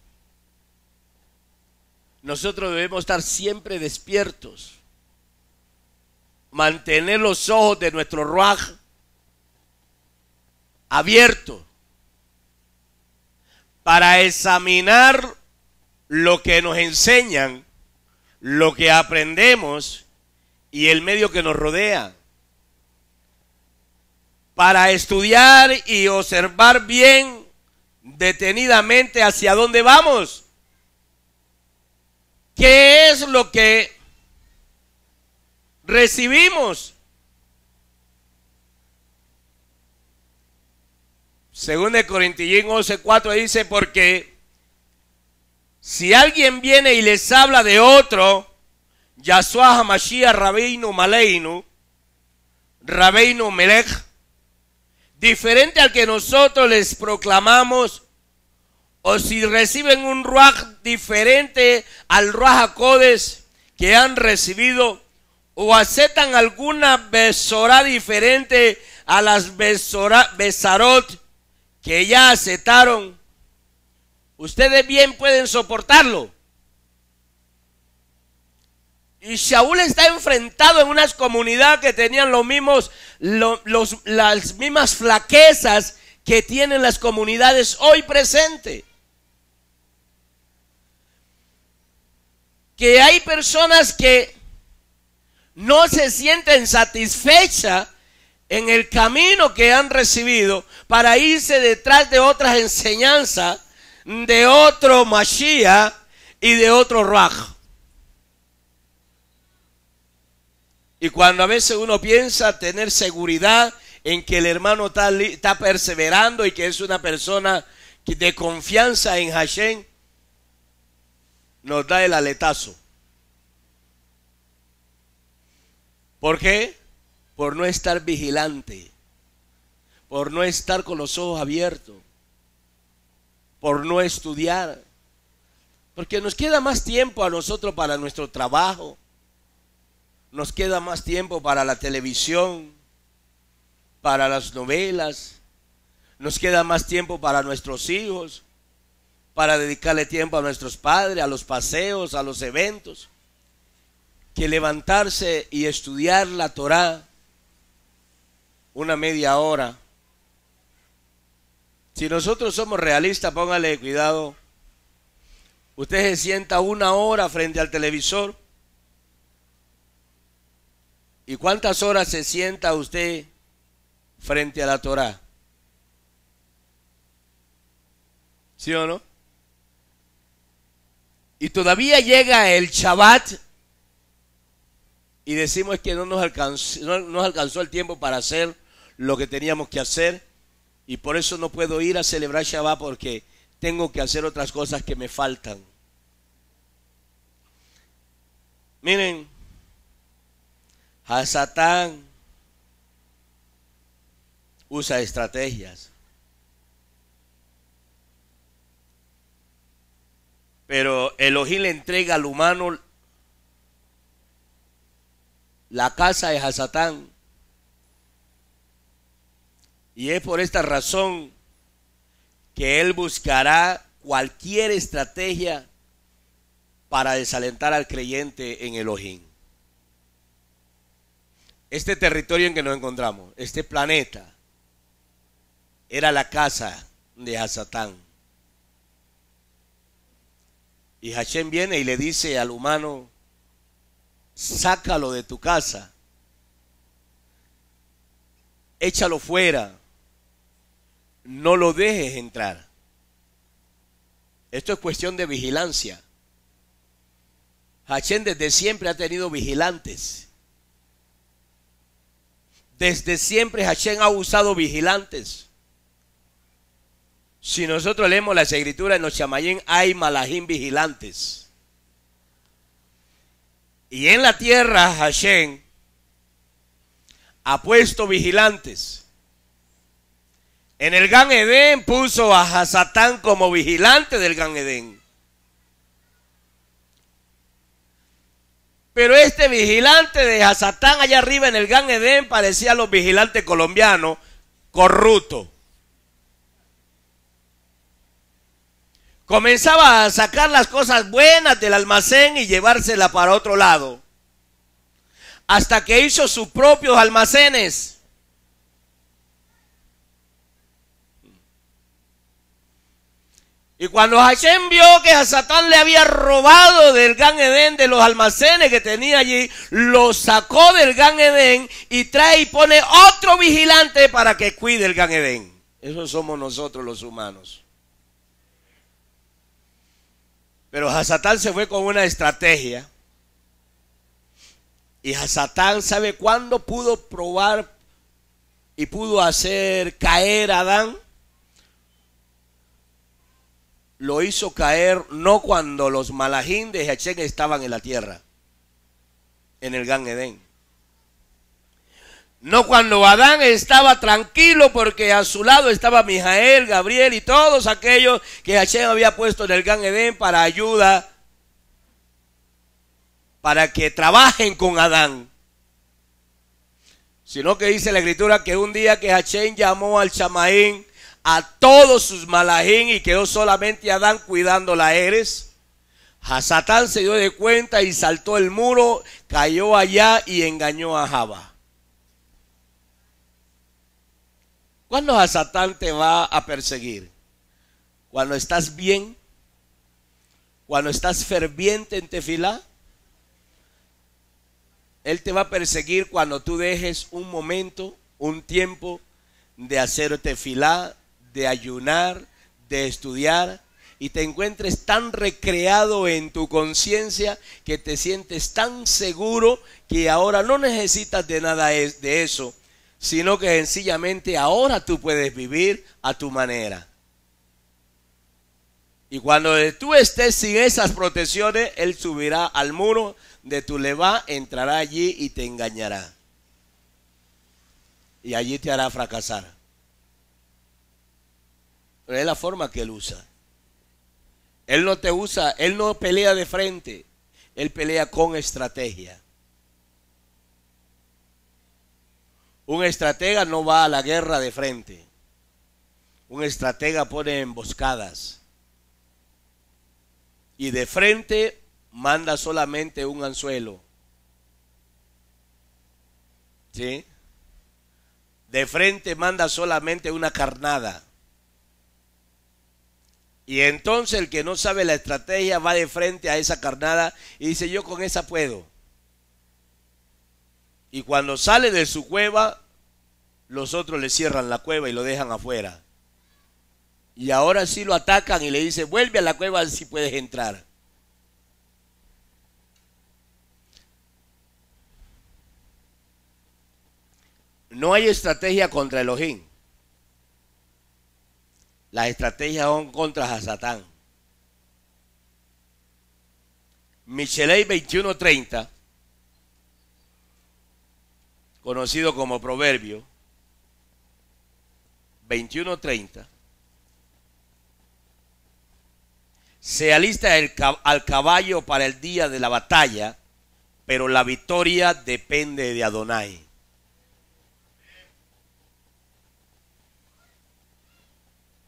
nosotros debemos estar siempre despiertos, mantener los ojos de nuestro Ruaj abiertos para examinar lo que nos enseñan, lo que aprendemos y el medio que nos rodea para estudiar y observar bien detenidamente hacia dónde vamos. ¿Qué es lo que recibimos? Según el Corintios 11:4 dice, porque si alguien viene y les habla de otro, Yahshua Hamashiach Rabbeinu Maleinu, Rabbeinu Melech, diferente al que nosotros les proclamamos, o si reciben un ruaj diferente al Ruach que han recibido, o aceptan alguna besora diferente a las besarot que ya aceptaron, ustedes bien pueden soportarlo. Y Shaul está enfrentado en unas comunidades que tenían los mismos los, las mismas flaquezas que tienen las comunidades hoy presente. Que hay personas que no se sienten satisfechas en el camino que han recibido para irse detrás de otras enseñanzas, de otro Mashiach y de otro Raj. Y cuando a veces uno piensa tener seguridad en que el hermano está, está perseverando y que es una persona de confianza en Hashem, nos da el aletazo. ¿Por qué? Por no estar vigilante, por no estar con los ojos abiertos, por no estudiar, porque nos queda más tiempo a nosotros para nuestro trabajo, nos queda más tiempo para la televisión, para las novelas, nos queda más tiempo para nuestros hijos, para dedicarle tiempo a nuestros padres, a los paseos, a los eventos, que levantarse y estudiar la Torah una media hora. Si nosotros somos realistas, póngale cuidado. Usted se sienta una hora frente al televisor ¿Y cuántas horas se sienta usted frente a la Torá? ¿Sí o no? Y todavía llega el Shabbat y decimos que no nos, alcanzó, no nos alcanzó el tiempo para hacer lo que teníamos que hacer y por eso no puedo ir a celebrar Shabbat porque tengo que hacer otras cosas que me faltan. Miren, Hasatán usa estrategias. Pero Elohim le entrega al humano la casa de Hasatán. Y es por esta razón que él buscará cualquier estrategia para desalentar al creyente en Elohim. Este territorio en que nos encontramos, este planeta, era la casa de Hasatán. Y Hashem viene y le dice al humano, sácalo de tu casa, échalo fuera, no lo dejes entrar. Esto es cuestión de vigilancia. Hashem desde siempre ha tenido vigilantes. Desde siempre Hashem ha usado vigilantes. Si nosotros leemos la escritura en los chamayín, hay malajín vigilantes. Y en la tierra Hashem ha puesto vigilantes. En el Gan Edén puso a Hasatán como vigilante del Gan Edén. Pero este vigilante de Hasatán allá arriba en el Gran Edén parecía a los vigilantes colombianos corruptos. Comenzaba a sacar las cosas buenas del almacén y llevárselas para otro lado. Hasta que hizo sus propios almacenes. Y cuando Hashem vio que a Satán le había robado del Gan Edén, de los almacenes que tenía allí, lo sacó del Gan Edén y trae y pone otro vigilante para que cuide el Gan Edén. Eso somos nosotros los humanos. Pero Hasatán se fue con una estrategia. Y Hasatán sabe cuándo pudo probar y pudo hacer caer a Adán lo hizo caer no cuando los malajín de Hachén estaban en la tierra, en el Gan Edén. No cuando Adán estaba tranquilo porque a su lado estaba Mijael, Gabriel y todos aquellos que Hashem había puesto en el Gan Edén para ayuda, para que trabajen con Adán. Sino que dice la escritura que un día que Hashem llamó al Chamaín a todos sus malajín y quedó solamente Adán cuidando la Eres. Satán se dio de cuenta y saltó el muro, cayó allá y engañó a Java. ¿Cuándo Satán te va a perseguir? Cuando estás bien, cuando estás ferviente en tefilá, él te va a perseguir cuando tú dejes un momento, un tiempo de hacer tefilá, de ayunar, de estudiar, y te encuentres tan recreado en tu conciencia que te sientes tan seguro que ahora no necesitas de nada de eso, sino que sencillamente ahora tú puedes vivir a tu manera. Y cuando tú estés sin esas protecciones, Él subirá al muro de tu leva, entrará allí y te engañará. Y allí te hará fracasar es la forma que él usa. Él no te usa, él no pelea de frente, él pelea con estrategia. Un estratega no va a la guerra de frente. Un estratega pone emboscadas. Y de frente manda solamente un anzuelo. ¿Sí? De frente manda solamente una carnada. Y entonces el que no sabe la estrategia va de frente a esa carnada y dice yo con esa puedo. Y cuando sale de su cueva, los otros le cierran la cueva y lo dejan afuera. Y ahora sí lo atacan y le dice vuelve a la cueva si puedes entrar. No hay estrategia contra Elohim. Las estrategias son contra Satán. Michelei 2130, conocido como proverbio 2130, se alista al caballo para el día de la batalla, pero la victoria depende de Adonai.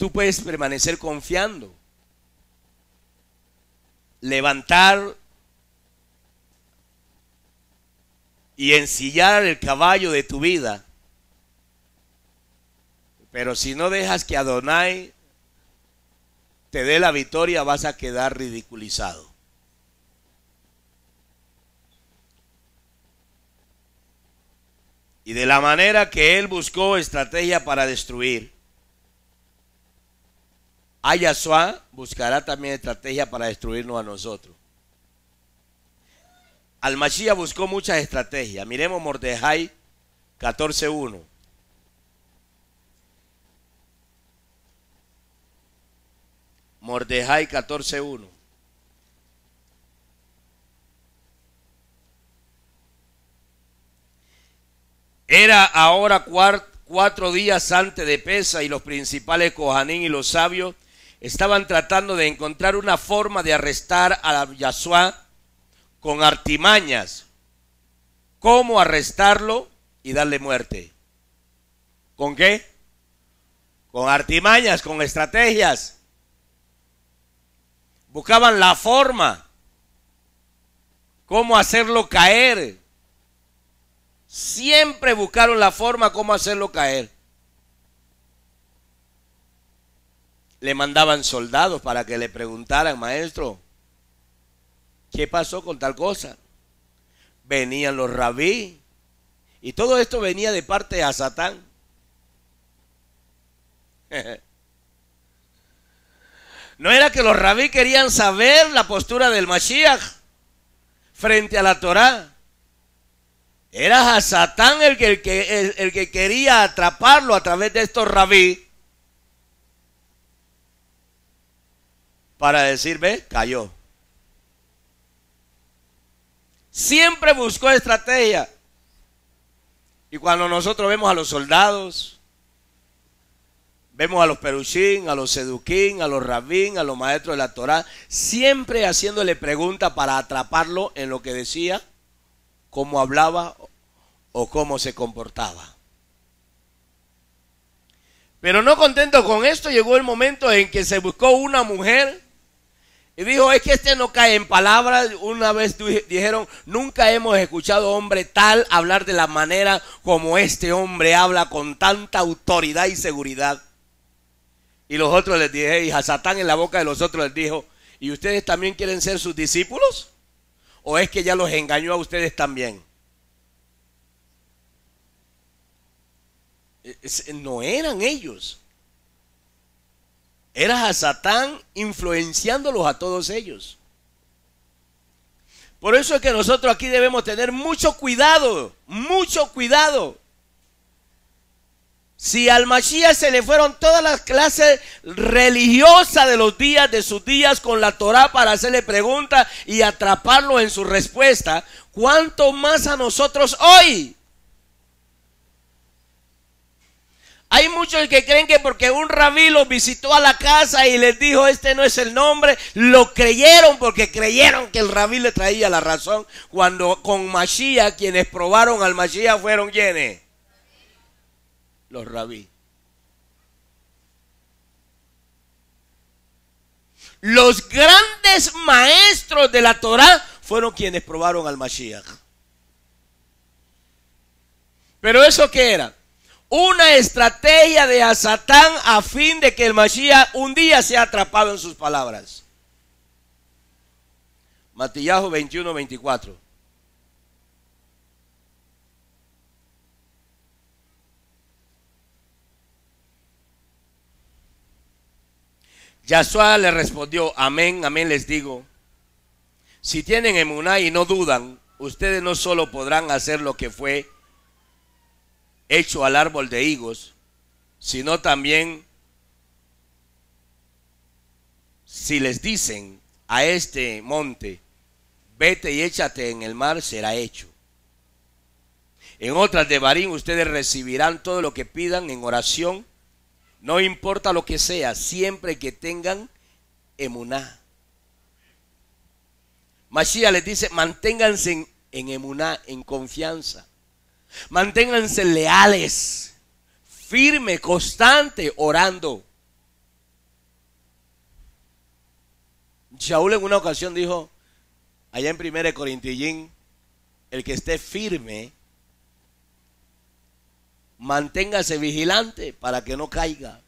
tú puedes permanecer confiando. Levantar y ensillar el caballo de tu vida. Pero si no dejas que Adonai te dé la victoria, vas a quedar ridiculizado. Y de la manera que él buscó estrategia para destruir, Ayasua buscará también estrategia para destruirnos a nosotros. Almashia buscó muchas estrategias. Miremos Mordejai 14.1. Mordejai 14.1. Era ahora cuatro días antes de Pesa y los principales Cojanín y los sabios estaban tratando de encontrar una forma de arrestar a Yahshua con artimañas. ¿Cómo arrestarlo y darle muerte? ¿Con qué? Con artimañas, con estrategias. Buscaban la forma. ¿Cómo hacerlo caer? Siempre buscaron la forma cómo hacerlo caer. le mandaban soldados para que le preguntaran, maestro, ¿qué pasó con tal cosa? Venían los rabí. Y todo esto venía de parte de Satán. no era que los rabí querían saber la postura del Mashiach frente a la Torá. Era a Satán el que, el, que, el que quería atraparlo a través de estos rabí para decir, ve, cayó. Siempre buscó estrategia. Y cuando nosotros vemos a los soldados, vemos a los peruchín, a los seduquín, a los rabín, a los maestros de la Torá, siempre haciéndole preguntas para atraparlo en lo que decía, cómo hablaba o cómo se comportaba. Pero no contento con esto, llegó el momento en que se buscó una mujer y dijo, es que este no cae en palabras. Una vez dijeron, nunca hemos escuchado hombre tal hablar de la manera como este hombre habla con tanta autoridad y seguridad. Y los otros les dije, y a Satán en la boca de los otros les dijo, ¿y ustedes también quieren ser sus discípulos? ¿O es que ya los engañó a ustedes también? No eran ellos. Era a Satán influenciándolos a todos ellos. Por eso es que nosotros aquí debemos tener mucho cuidado, mucho cuidado. Si al Mashiach se le fueron todas las clases religiosas de los días, de sus días, con la Torah para hacerle preguntas y atraparlo en su respuesta, ¿cuánto más a nosotros hoy? Hay muchos que creen que porque un rabí los visitó a la casa y les dijo, este no es el nombre, lo creyeron porque creyeron que el rabí le traía la razón, cuando con Mashiach quienes probaron al Mashiach fueron quienes? Los rabí. Los grandes maestros de la Torah fueron quienes probaron al Mashiach. Pero eso que era? una estrategia de a Satán a fin de que el Mashiach un día sea atrapado en sus palabras. Matillajo 21, 24. Yahshua le respondió, amén, amén les digo, si tienen emuná y no dudan, ustedes no solo podrán hacer lo que fue hecho al árbol de higos, sino también si les dicen a este monte, vete y échate en el mar, será hecho. En otras de Barín ustedes recibirán todo lo que pidan en oración, no importa lo que sea, siempre que tengan emuná. Mashiach les dice, manténganse en, en emuná, en confianza. Manténganse leales, firme, constante, orando. Shaul en una ocasión dijo, allá en 1 Corintillín, el que esté firme, manténgase vigilante para que no caiga.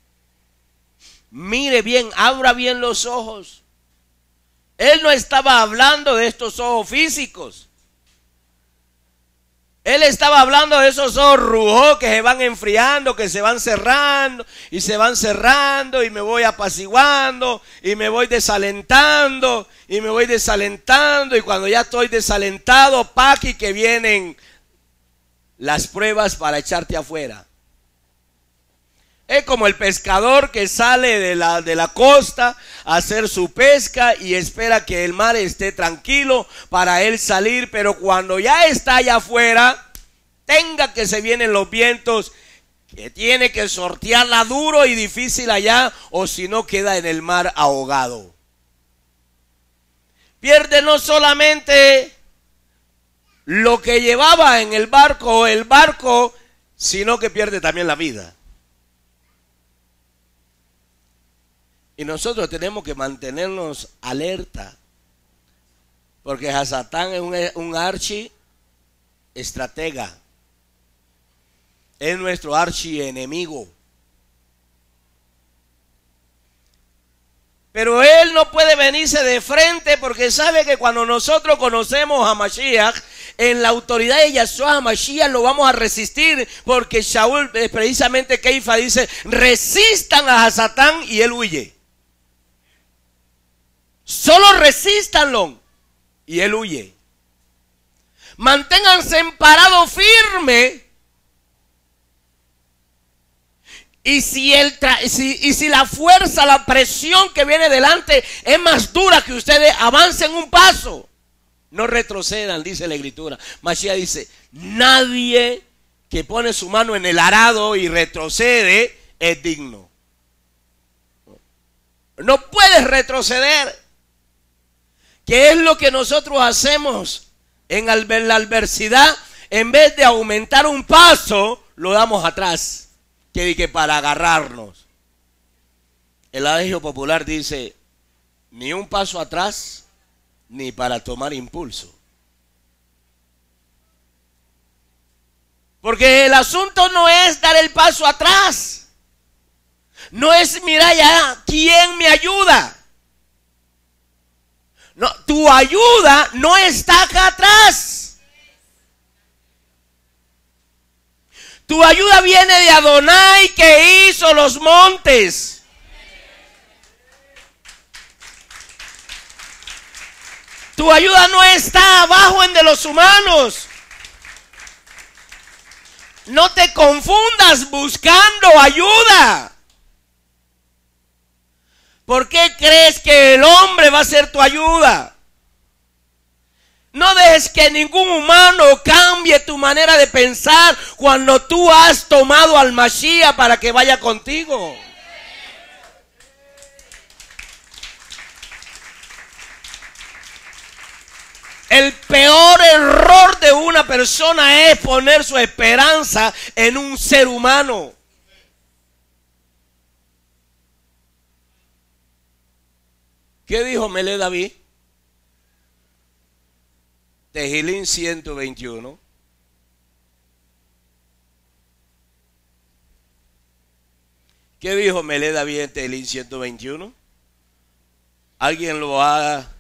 Mire bien, abra bien los ojos. Él no estaba hablando de estos ojos físicos. Él estaba hablando de esos rujos que se van enfriando, que se van cerrando y se van cerrando y me voy apaciguando y me voy desalentando y me voy desalentando y cuando ya estoy desalentado, aquí que vienen las pruebas para echarte afuera. Es como el pescador que sale de la, costa a hacer su pesca y espera que el mar esté tranquilo para él salir, pero cuando ya está allá afuera, tenga que se vienen los vientos, que tiene que sortearla duro y difícil allá, o si no queda en el mar ahogado. Pierde no solamente lo que llevaba en el barco, el barco, sino que pierde también la vida. Y nosotros tenemos que mantenernos alerta. Porque Hasatán es un, archi estratega. Es nuestro archi-enemigo. Pero él no puede venirse de frente porque sabe que cuando nosotros conocemos a Mashiach, en la autoridad de Yahshua a Mashiach lo vamos a resistir porque Shaul, eh, precisamente Keifa dice, resistan a Hasatán y él huye. Solo resístanlo y él huye. Manténganse en parado firme. Y si, la fuerza, la presión que viene delante es más dura que ustedes, avancen un paso. No retrocedan, dice la escritura. Masía dice, nadie que pone su mano en el arado y retrocede es digno. No puedes retroceder. ¿Qué es lo que nosotros hacemos en la adversidad? En vez de aumentar un paso, lo damos atrás. Que, dije? para agarrarnos. El adegio popular dice, ni un paso atrás, ni para tomar impulso. Porque el asunto no es dar el paso atrás. No es mirar ya quién me ayuda tu ayuda no está acá atrás. Tu ayuda viene de Adonai que hizo los montes. Tu ayuda no está abajo en de los humanos. No te confundas buscando ayuda. ¿Por qué crees que el hombre va a ser tu ayuda? No dejes que ningún humano cambie tu manera de pensar cuando tú has tomado al Mashiach para que vaya contigo. El peor error de una persona es poner su esperanza en un ser humano. ¿Qué dijo Mele David? Tejilín 121. ¿Qué dijo Mele David en Tejilín 121? ¿Alguien lo ha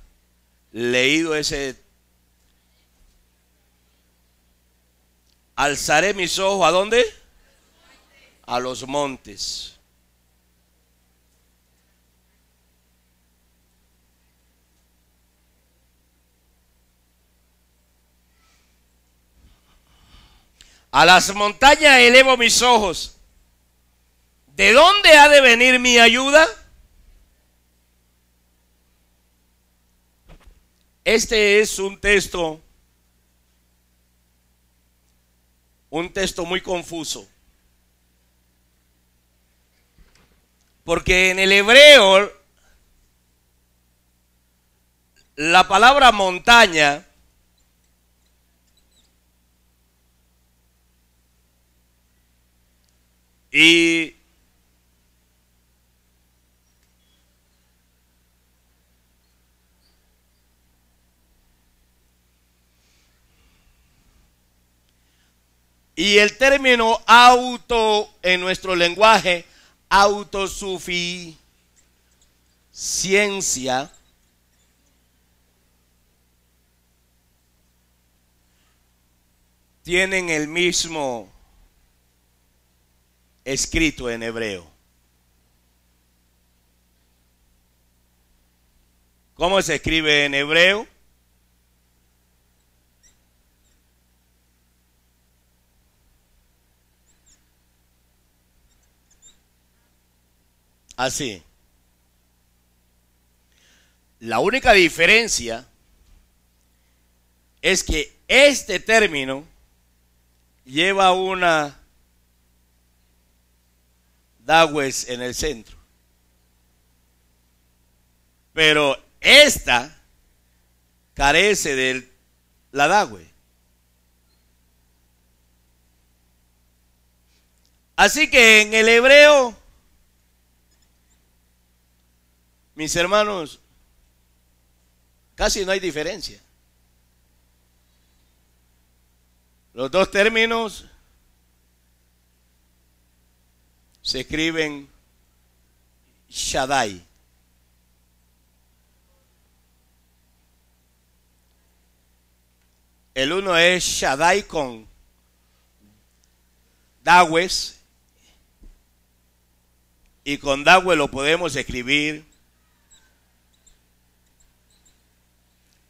leído ese? Alzaré mis ojos, ¿a dónde? A los montes. A las montañas elevo mis ojos. ¿De dónde ha de venir mi ayuda? Este es un texto, un texto muy confuso. Porque en el hebreo, la palabra montaña Y Y el término auto en nuestro lenguaje, ciencia tienen el mismo escrito en hebreo. ¿Cómo se escribe en hebreo? Así. La única diferencia es que este término lleva una Dawes en el centro. Pero esta carece de la Dawes. Así que en el hebreo, mis hermanos, casi no hay diferencia. Los dos términos se escriben Shaddai. El uno es Shaddai con Dawes. Y con Dawes lo podemos escribir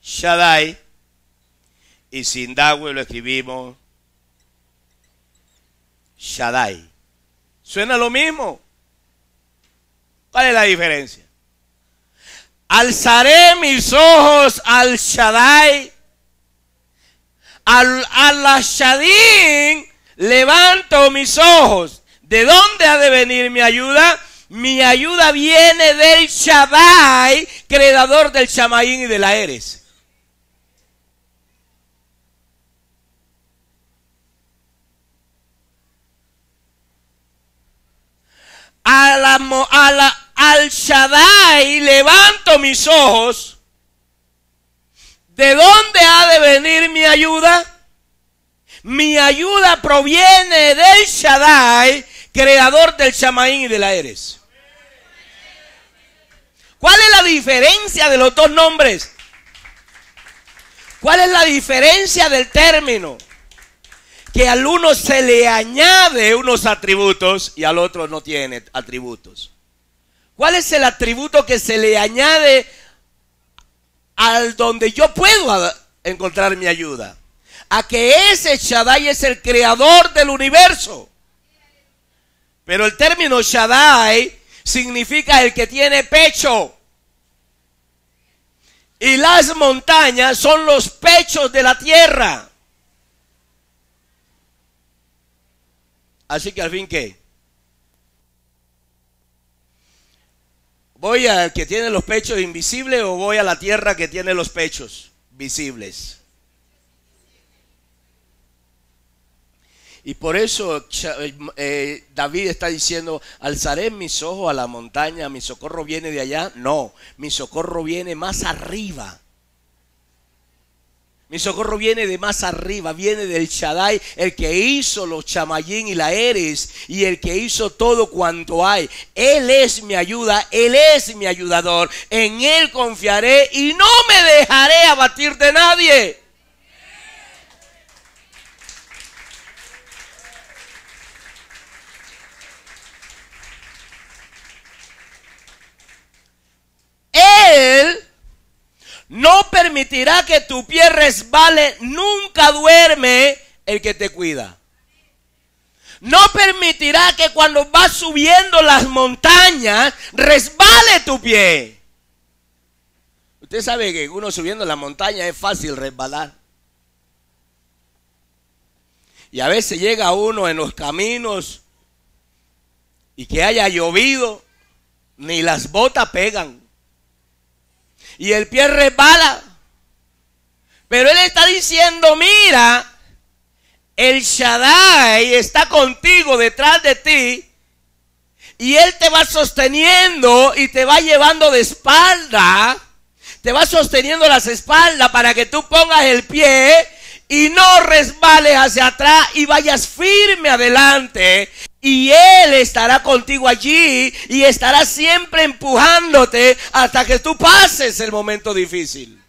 Shaddai. Y sin Dawes lo escribimos Shaddai. Suena lo mismo. ¿Cuál es la diferencia? Alzaré mis ojos al Shaddai. Al, al levanto mis ojos. ¿De dónde ha de venir mi ayuda? Mi ayuda viene del Shaddai, creador del Shamaín y de la Eres al Shaddai levanto mis ojos, ¿de dónde ha de venir mi ayuda? Mi ayuda proviene del Shaddai, creador del Shamaín y de la eres. ¿Cuál es la diferencia de los dos nombres? ¿Cuál es la diferencia del término? que al uno se le añade unos atributos y al otro no tiene atributos. ¿Cuál es el atributo que se le añade al donde yo puedo encontrar mi ayuda? A que ese Shaddai es el creador del universo. Pero el término Shaddai significa el que tiene pecho. Y las montañas son los pechos de la tierra. Así que al fin ¿qué? voy al que tiene los pechos invisibles o voy a la tierra que tiene los pechos visibles. Y por eso eh, eh, David está diciendo, alzaré mis ojos a la montaña, mi socorro viene de allá. No, mi socorro viene más arriba. Mi socorro viene de más arriba, viene del Shaddai, el que hizo los chamayín y la Eres, y el que hizo todo cuanto hay. Él es mi ayuda, Él es mi ayudador. En Él confiaré y no me dejaré abatir de nadie. Él no permitirá que tu pie resbale, nunca duerme el que te cuida. No permitirá que cuando vas subiendo las montañas resbale tu pie. Usted sabe que uno subiendo las montañas es fácil resbalar. Y a veces llega uno en los caminos y que haya llovido, ni las botas pegan y el pie resbala. Pero él está diciendo, mira, el Shaddai está contigo detrás de ti y él te va sosteniendo y te va llevando de espalda. Te va sosteniendo las espaldas para que tú pongas el pie y no resbales hacia atrás y vayas firme adelante. Y Él estará contigo allí y estará siempre empujándote hasta que tú pases el momento difícil.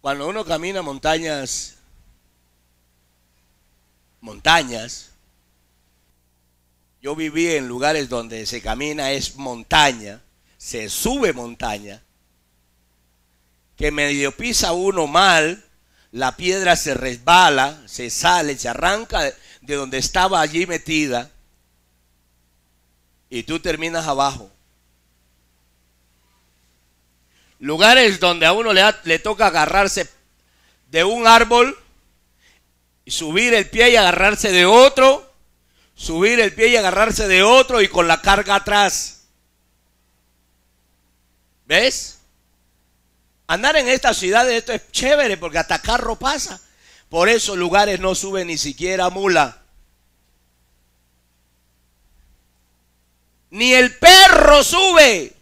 Cuando uno camina montañas, montañas, yo viví en lugares donde se camina es montaña se sube montaña, que medio pisa uno mal, la piedra se resbala, se sale, se arranca de donde estaba allí metida y tú terminas abajo. Lugares donde a uno le, toca agarrarse de un árbol, subir el pie y agarrarse de otro, subir el pie y agarrarse de otro y con la carga atrás. ¿Ves? Andar en estas ciudades, esto es chévere porque hasta carro pasa. Por esos lugares no sube ni siquiera mula. Ni el perro sube.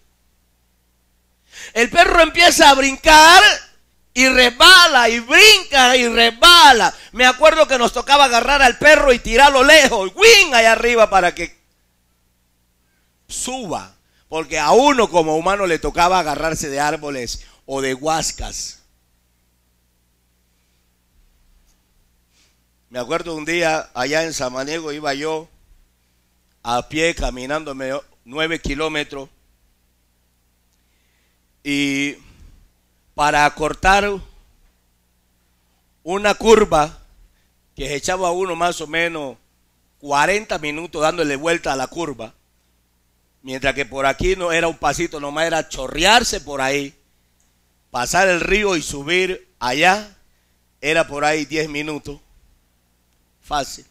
El perro empieza a brincar y resbala y brinca y resbala. Me acuerdo que nos tocaba agarrar al perro y tirarlo lejos, ¡Wing! allá arriba para que suba. Porque a uno como humano le tocaba agarrarse de árboles o de huascas. Me acuerdo un día allá en Samaniego iba yo a pie caminándome nueve kilómetros y para cortar una curva que echaba uno más o menos 40 minutos dándole vuelta a la curva, Mientras que por aquí no era un pasito, nomás era chorrearse por ahí, pasar el río y subir allá, era por ahí 10 minutos. Fácil.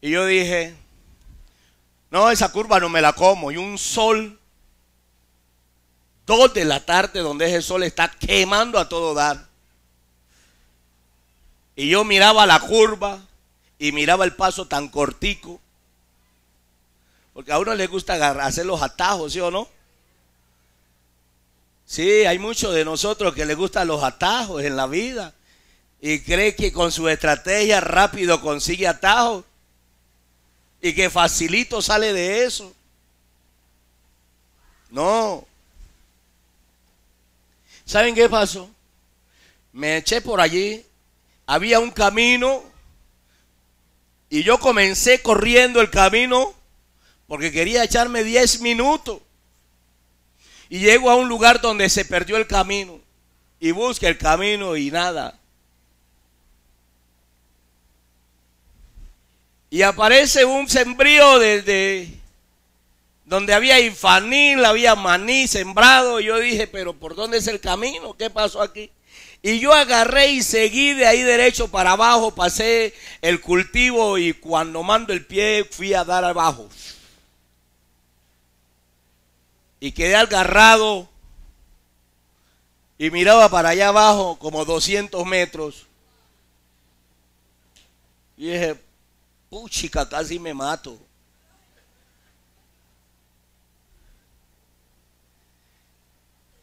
Y yo dije, no, esa curva no me la como. Y un sol, dos de la tarde, donde ese sol está quemando a todo dar. Y yo miraba la curva y miraba el paso tan cortico porque a uno le gusta hacer los atajos, ¿sí o no? Sí, hay muchos de nosotros que les gustan los atajos en la vida y cree que con su estrategia rápido consigue atajos y que facilito sale de eso. No. ¿Saben qué pasó? Me eché por allí, había un camino y yo comencé corriendo el camino porque quería echarme 10 minutos. Y llego a un lugar donde se perdió el camino y busca el camino y nada. Y aparece un sembrío desde donde había infanil, había maní sembrado. Y yo dije, pero ¿por dónde es el camino? ¿Qué pasó aquí? Y yo agarré y seguí de ahí derecho para abajo, pasé el cultivo y cuando mando el pie fui a dar abajo y quedé agarrado y miraba para allá abajo como 200 metros. Y dije, puchica, casi me mato.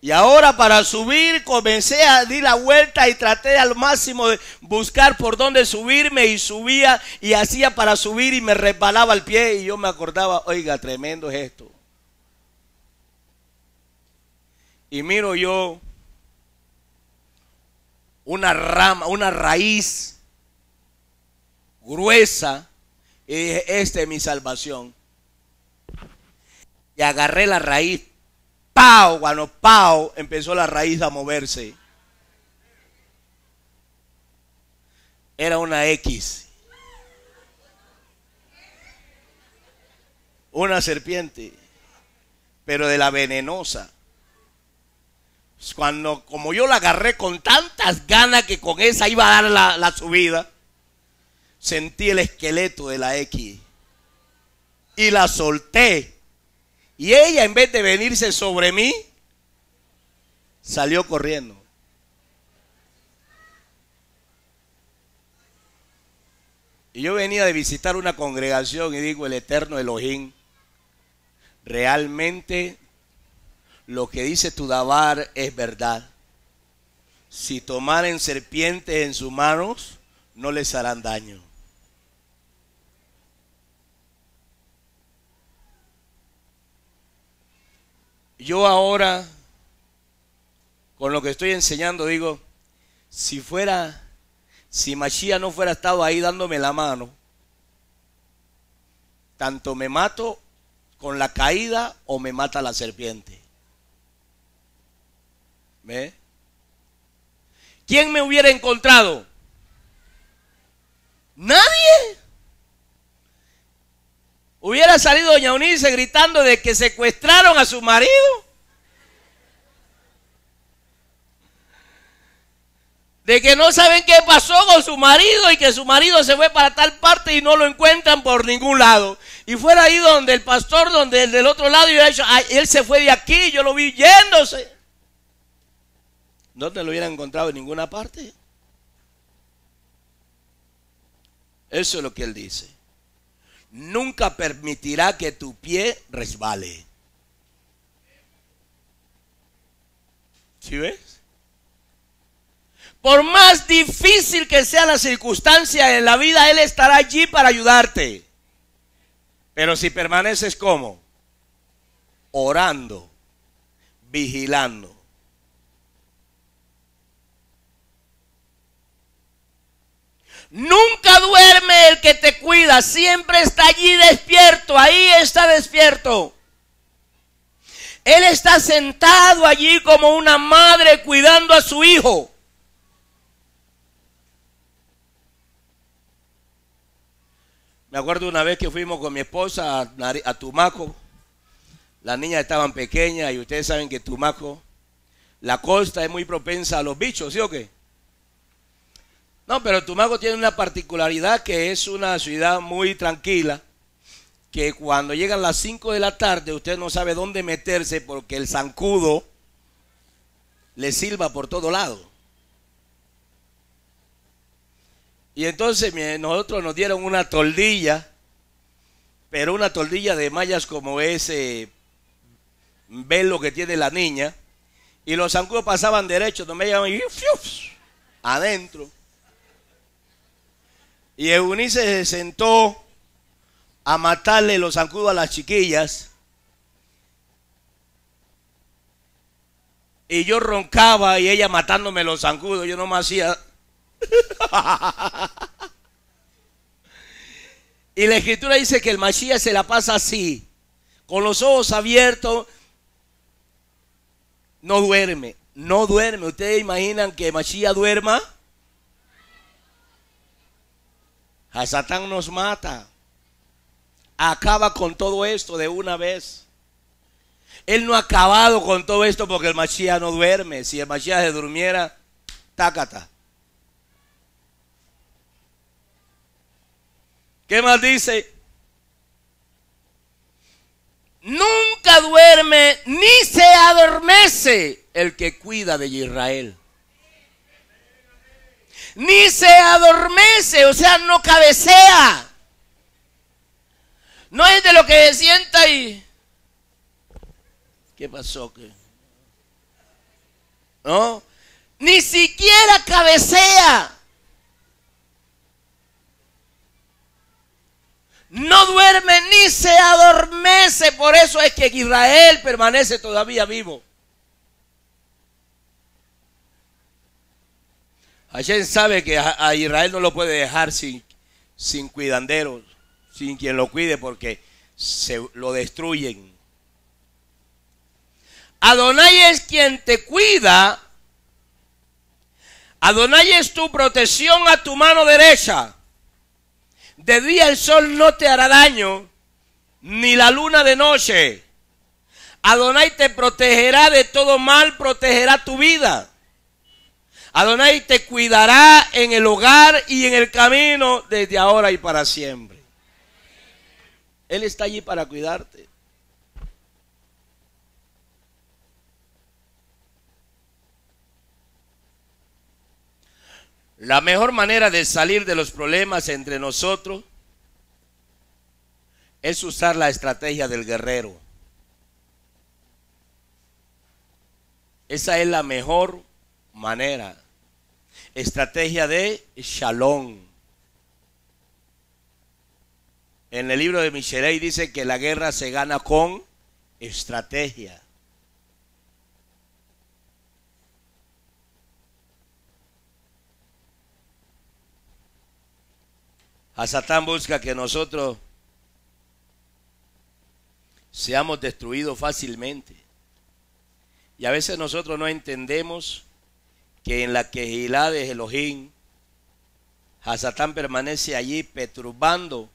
Y ahora para subir comencé a di la vuelta y traté al máximo de buscar por dónde subirme y subía y hacía para subir y me resbalaba el pie y yo me acordaba, oiga, tremendo es esto. y miro yo una rama, una raíz gruesa y dije, esta es mi salvación. Y agarré la raíz, ¡pau! cuando ¡pau! empezó la raíz a moverse. Era una X. Una serpiente, pero de la venenosa. Pues cuando, como yo la agarré con tantas ganas que con esa iba a dar la, subida, sentí el esqueleto de la X y la solté. Y ella, en vez de venirse sobre mí, salió corriendo. Y yo venía de visitar una congregación y digo, el eterno Elohim, realmente lo que dice Tudabar es verdad. Si tomaren serpientes en sus manos, no les harán daño. Yo ahora, con lo que estoy enseñando, digo, si fuera, si Mashiach no fuera estado ahí dándome la mano, tanto me mato con la caída o me mata la serpiente. ¿Ve? ¿Quién me hubiera encontrado? Nadie. Hubiera salido doña Unice gritando de que secuestraron a su marido. De que no saben qué pasó con su marido y que su marido se fue para tal parte y no lo encuentran por ningún lado. Y fuera ahí donde el pastor, donde el del otro lado, yo he dicho, él se fue de aquí, yo lo vi yéndose. No te lo hubiera encontrado en ninguna parte. Eso es lo que él dice. Nunca permitirá que tu pie resbale. ¿Sí ves? Por más difícil que sea la circunstancia en la vida, Él estará allí para ayudarte. Pero si permaneces como? Orando, vigilando. Nunca duerme el que te cuida, siempre está allí despierto, ahí está despierto. Él está sentado allí como una madre cuidando a su hijo. Me acuerdo una vez que fuimos con mi esposa a, Tumaco. Las niñas estaban pequeñas y ustedes saben que Tumaco, la costa es muy propensa a los bichos, ¿sí o qué? No, pero Tumaco tiene una particularidad que es una ciudad muy tranquila, que cuando llegan las 5 de la tarde usted no sabe dónde meterse porque el zancudo le silba por todo lado. Y entonces nosotros nos dieron una toldilla, pero una toldilla de mallas como ese velo que tiene la niña, y los zancudos pasaban derecho, no me llaman y adentro. Y Eunice se sentó a matarle los zancudos a las chiquillas. Y yo roncaba y ella matándome los zancudos. Yo no me hacía. y la escritura dice que el machía se la pasa así, con los ojos abiertos. No duerme, no duerme. ¿Ustedes imaginan que machía duerma? A Satán nos mata. Acaba con todo esto de una vez. Él no ha acabado con todo esto porque el Mashiach no duerme. Si el Mashiach se durmiera, tácata. ¿Qué más dice? Nunca duerme ni se adormece el que cuida de Israel ni se adormece, o sea, no cabecea. No es de lo que se sienta y... ¿Qué pasó? ¿Qué? ¿No? Ni siquiera cabecea. No duerme ni se adormece. Por eso es que Israel permanece todavía vivo. Hashem sabe que a, Israel no lo puede dejar sin, sin cuidanderos, sin quien lo cuide, porque se lo destruyen. Adonai es quien te cuida. Adonai es tu protección a tu mano derecha. De día el sol no te hará daño, ni la luna de noche. Adonai te protegerá de todo mal, protegerá tu vida. Adonai te cuidará en el hogar y en el camino desde ahora y para siempre. Él está allí para cuidarte. La mejor manera de salir de los problemas entre nosotros es usar la estrategia del guerrero. Esa es la mejor manera Estrategia de Shalom. En el libro de Michelei dice que la guerra se gana con estrategia. A Satán busca que nosotros seamos destruidos fácilmente. Y a veces nosotros no entendemos que en la quejilá de Elohim, Hasatán permanece allí perturbando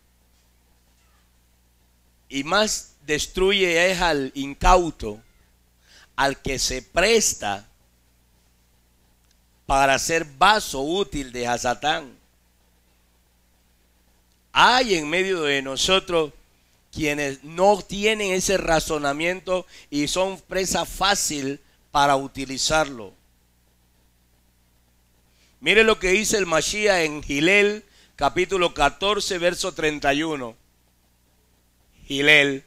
y más destruye es al incauto, al que se presta para ser vaso útil de Hasatán. Hay en medio de nosotros quienes no tienen ese razonamiento y son presa fácil para utilizarlo. Mire lo que dice el Mashiach en Gilel, capítulo 14, verso 31. Gilel,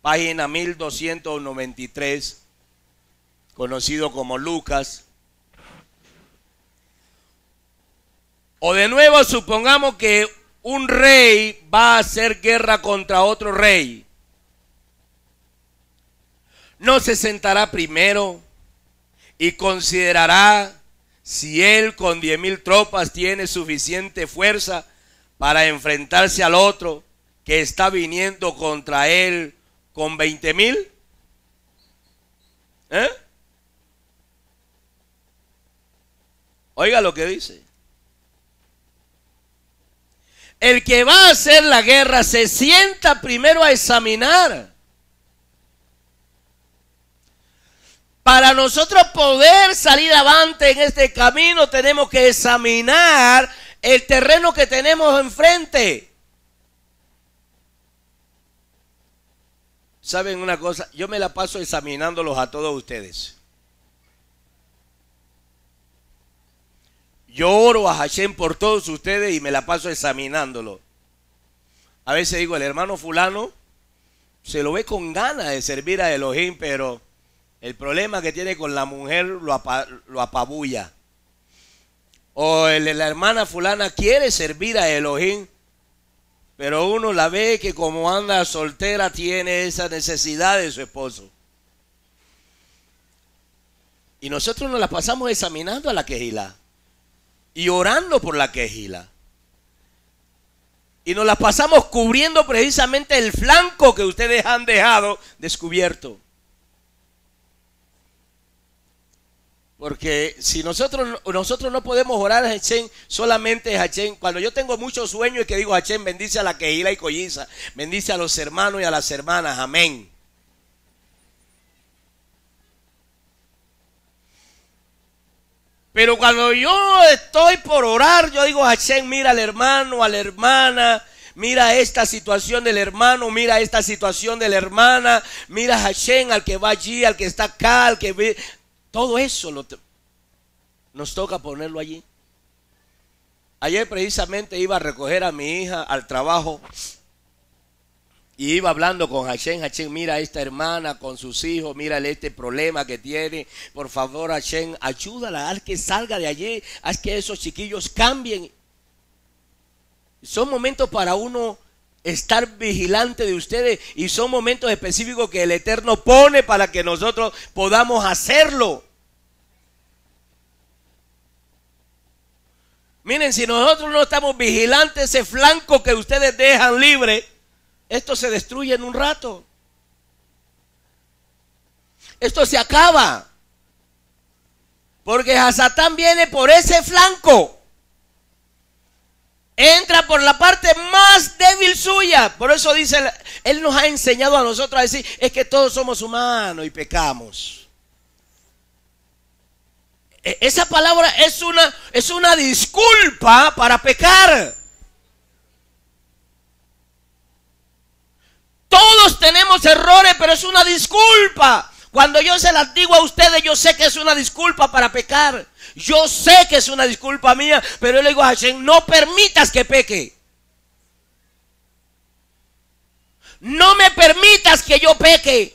página 1293, conocido como Lucas. O de nuevo supongamos que un rey va a hacer guerra contra otro rey. No se sentará primero y considerará si él con diez mil tropas tiene suficiente fuerza para enfrentarse al otro que está viniendo contra él con veinte mil, ¿eh? Oiga lo que dice. El que va a hacer la guerra se sienta primero a examinar Para nosotros poder salir adelante en este camino tenemos que examinar el terreno que tenemos enfrente. ¿Saben una cosa? Yo me la paso examinándolos a todos ustedes. Yo oro a Hashem por todos ustedes y me la paso examinándolos. A veces digo, el hermano fulano se lo ve con ganas de servir a Elohim, pero el problema que tiene con la mujer lo, apabulla. O la hermana fulana quiere servir a Elohim, pero uno la ve que como anda soltera tiene esa necesidad de su esposo. Y nosotros nos la pasamos examinando a la quejila y orando por la quejila. Y nos la pasamos cubriendo precisamente el flanco que ustedes han dejado descubierto. Porque si nosotros, nosotros no podemos orar a solamente a Cuando yo tengo muchos sueños y que digo Hachén, bendice a la queila y colliza, bendice a los hermanos y a las hermanas, amén. Pero cuando yo estoy por orar, yo digo Hachén, mira al hermano, a la hermana, mira esta situación del hermano, mira esta situación de la hermana, mira Hashem al que va allí, al que está acá, al que ve, todo eso lo nos toca ponerlo allí. Ayer precisamente iba a recoger a mi hija al trabajo y iba hablando con Hashem, Hashem, mira a esta hermana con sus hijos, mírale este problema que tiene. Por favor, Hashem, ayúdala, haz que salga de allí, haz que esos chiquillos cambien. Son momentos para uno estar vigilante de ustedes y son momentos específicos que el Eterno pone para que nosotros podamos hacerlo. Miren, si nosotros no estamos vigilantes, ese flanco que ustedes dejan libre, esto se destruye en un rato. Esto se acaba. Porque Satán viene por ese flanco entra por la parte más débil suya. Por eso dice, Él nos ha enseñado a nosotros a decir, es que todos somos humanos y pecamos. E, esa palabra es una, es una disculpa para pecar. Todos tenemos errores, pero es una disculpa. Cuando yo se las digo a ustedes, yo sé que es una disculpa para pecar. Yo sé que es una disculpa mía, pero yo le digo a Hashem, no permitas que peque. No me permitas que yo peque.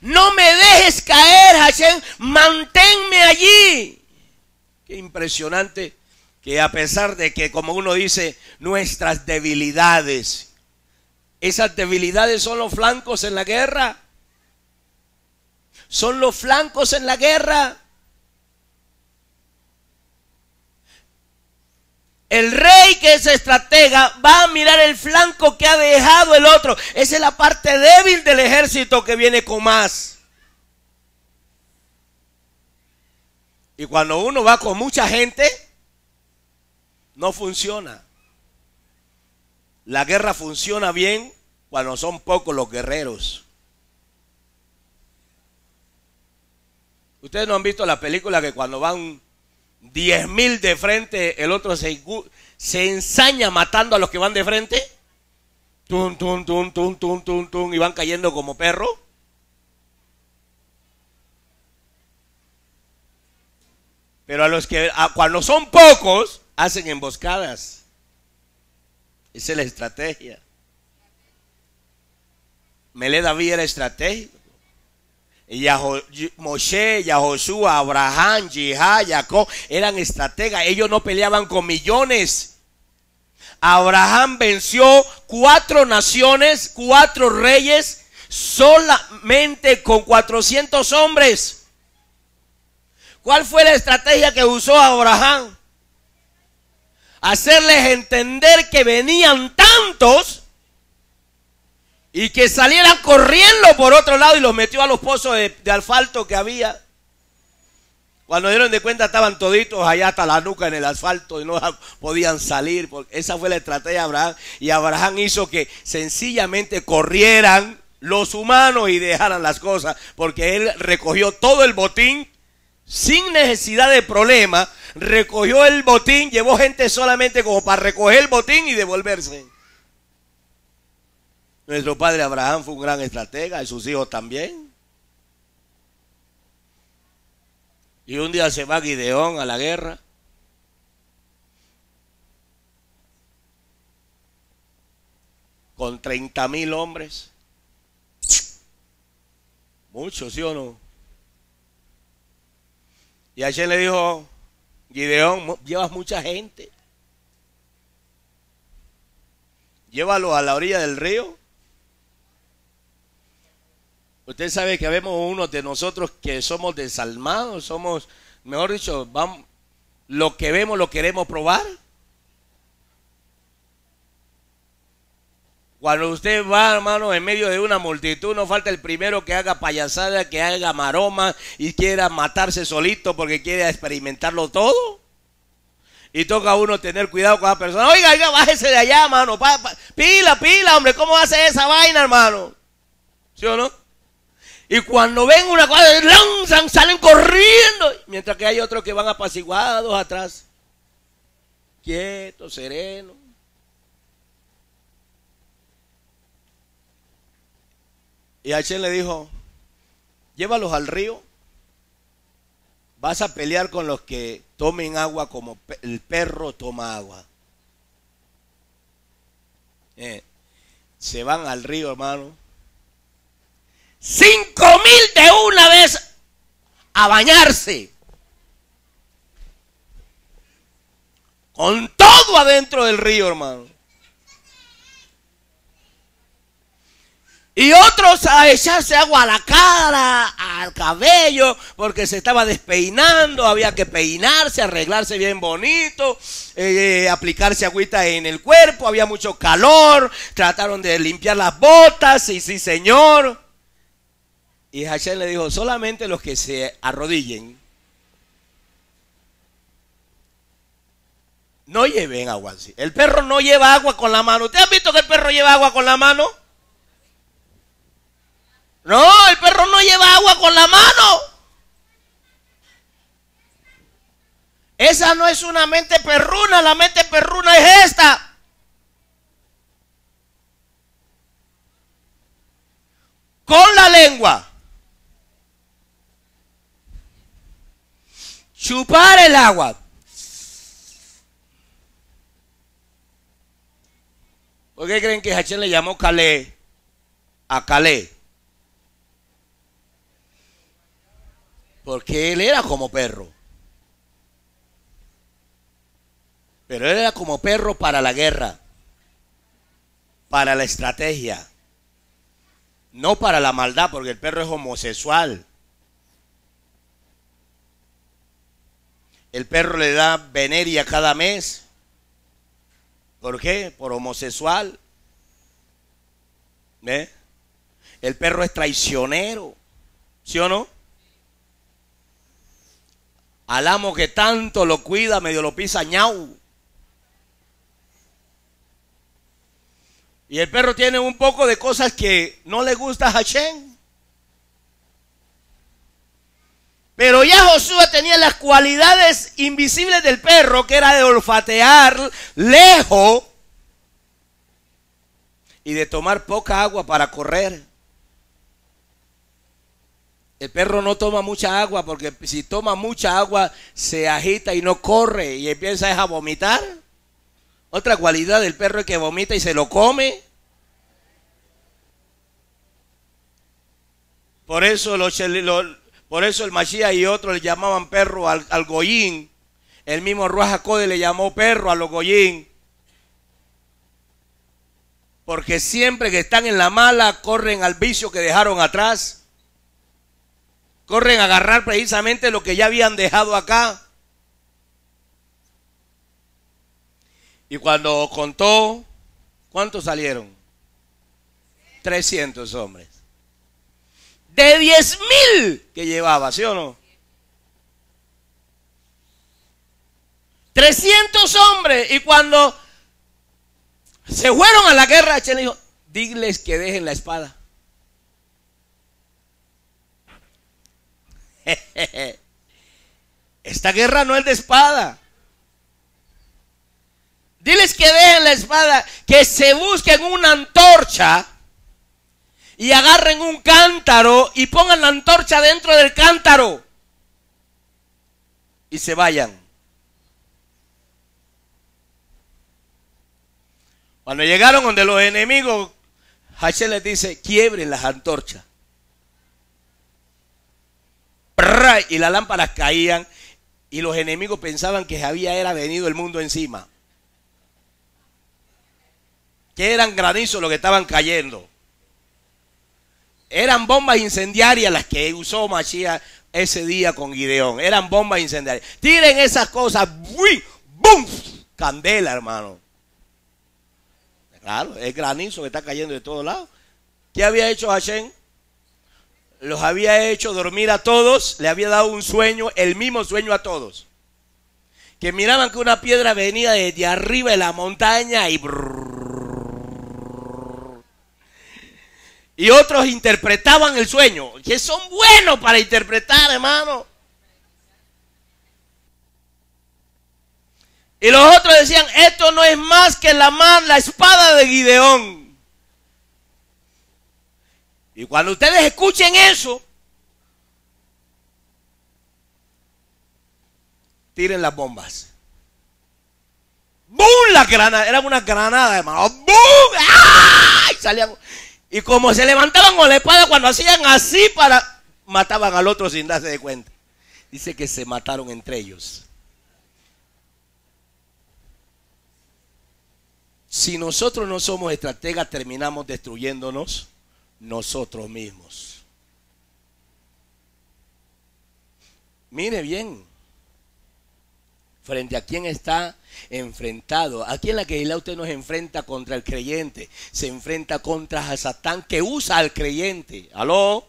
No me dejes caer, Hashem. Manténme allí. Qué impresionante que a pesar de que, como uno dice, nuestras debilidades, esas debilidades son los flancos en la guerra son los flancos en la guerra. El rey que es estratega va a mirar el flanco que ha dejado el otro. Esa es la parte débil del ejército que viene con más. Y cuando uno va con mucha gente, no funciona. La guerra funciona bien cuando son pocos los guerreros. Ustedes no han visto la película que cuando van 10.000 mil de frente, el otro se, ensaña matando a los que van de frente. Tum, tum, tum, tum, tum, tum, tum, y van cayendo como perro. Pero a los que, cuando son pocos, hacen emboscadas. Esa es la estrategia. Melé David era estratégico. Y Moshe, y a Abraham, y Jacob eran estrategas. Ellos no peleaban con millones. Abraham venció cuatro naciones, cuatro reyes, solamente con 400 hombres. ¿Cuál fue la estrategia que usó Abraham? Hacerles entender que venían tantos y que salieran corriendo por otro lado y los metió a los pozos de, asfalto que había. Cuando dieron de cuenta estaban toditos allá hasta la nuca en el asfalto y no podían salir. esa fue la estrategia de Abraham. Y Abraham hizo que sencillamente corrieran los humanos y dejaran las cosas. Porque él recogió todo el botín sin necesidad de problema. Recogió el botín, llevó gente solamente como para recoger el botín y devolverse. Nuestro padre Abraham fue un gran estratega y sus hijos también. Y un día se va Gideón a la guerra. Con 30 mil hombres. Muchos, ¿sí o no? Y ayer le dijo, Gideón, llevas mucha gente. Llévalo a la orilla del río Usted sabe que vemos unos de nosotros que somos desalmados, somos, mejor dicho, vamos, lo que vemos lo queremos probar. Cuando usted va, hermano, en medio de una multitud, no falta el primero que haga payasada, que haga maroma y quiera matarse solito porque quiere experimentarlo todo. Y toca a uno tener cuidado con la persona. Oiga, oiga, bájese de allá, hermano. pila, pila, hombre. ¿Cómo hace esa vaina, hermano? ¿Sí o no? Y cuando ven una cosa, lanzan, salen corriendo. Mientras que hay otros que van apaciguados atrás. Quietos, serenos. Y H le dijo, llévalos al río. Vas a pelear con los que tomen agua como el perro toma agua. Eh, se van al río, hermano Cinco mil de una vez a bañarse. Con todo adentro del río, hermano. Y otros a echarse agua a la cara, al cabello, porque se estaba despeinando, había que peinarse, arreglarse bien bonito, eh, eh, aplicarse agüita en el cuerpo, había mucho calor, trataron de limpiar las botas, y sí, sí, señor. Y Hashem le dijo, solamente los que se arrodillen no lleven agua así. El perro no lleva agua con la mano. ¿Ustedes han visto que el perro lleva agua con la mano? No, el perro no lleva agua con la mano. Esa no es una mente perruna, la mente perruna es esta. Con la lengua. chupar el agua. ¿Por qué creen que Hachén le llamó Calé a Calé? Porque él era como perro. Pero él era como perro para la guerra, para la estrategia, no para la maldad, porque el perro es homosexual. El perro le da veneria cada mes. ¿Por qué? Por homosexual. ¿Eh? El perro es traicionero. ¿Sí o no? Al amo que tanto lo cuida, medio lo pisa ñau. Y el perro tiene un poco de cosas que no le gusta a Hashem. Pero ya Josué tenía las cualidades invisibles del perro, que era de olfatear lejos y de tomar poca agua para correr. El perro no toma mucha agua porque si toma mucha agua se agita y no corre y empieza a vomitar. Otra cualidad del perro es que vomita y se lo come. Por eso los, los por eso el Mashiach y otros le llamaban perro al, al Goyín. El mismo Ruajacode le llamó perro a los Goyín. Porque siempre que están en la mala, corren al vicio que dejaron atrás. Corren a agarrar precisamente lo que ya habían dejado acá. Y cuando contó, ¿cuántos salieron? 300 hombres de 10 mil que llevaba, ¿sí o no? 300 hombres y cuando se fueron a la guerra, Chen dijo, diles que dejen la espada. Esta guerra no es de espada. Diles que dejen la espada, que se busquen una antorcha y agarren un cántaro y pongan la antorcha dentro del cántaro y se vayan. Cuando llegaron donde los enemigos, Hashem les dice, quiebren las antorchas. Y las lámparas caían y los enemigos pensaban que había era venido el mundo encima. Que eran granizos lo que estaban cayendo. Eran bombas incendiarias las que usó Mashiach ese día con Gideón. Eran bombas incendiarias. Tiren esas cosas. ¡Bum! ¡Bum! Candela, hermano. Claro, es granizo que está cayendo de todos lados. ¿Qué había hecho Hashem? Los había hecho dormir a todos. Le había dado un sueño, el mismo sueño a todos. Que miraban que una piedra venía desde arriba de la montaña y... Y otros interpretaban el sueño, que son buenos para interpretar, hermano. Y los otros decían, esto no es más que la, mano, la espada de Gideón. Y cuando ustedes escuchen eso, tiren las bombas. ¡Bum! la granada, Eran una granada, hermano. ¡Bum! ¡Ay! Salían. Y como se levantaban con la espada, cuando hacían así para. mataban al otro sin darse de cuenta. Dice que se mataron entre ellos. Si nosotros no somos estrategas, terminamos destruyéndonos nosotros mismos. Mire bien, frente a quién está enfrentado. Aquí en la Keilah usted se enfrenta contra el creyente, se enfrenta contra A Satán que usa al creyente. ¿Aló?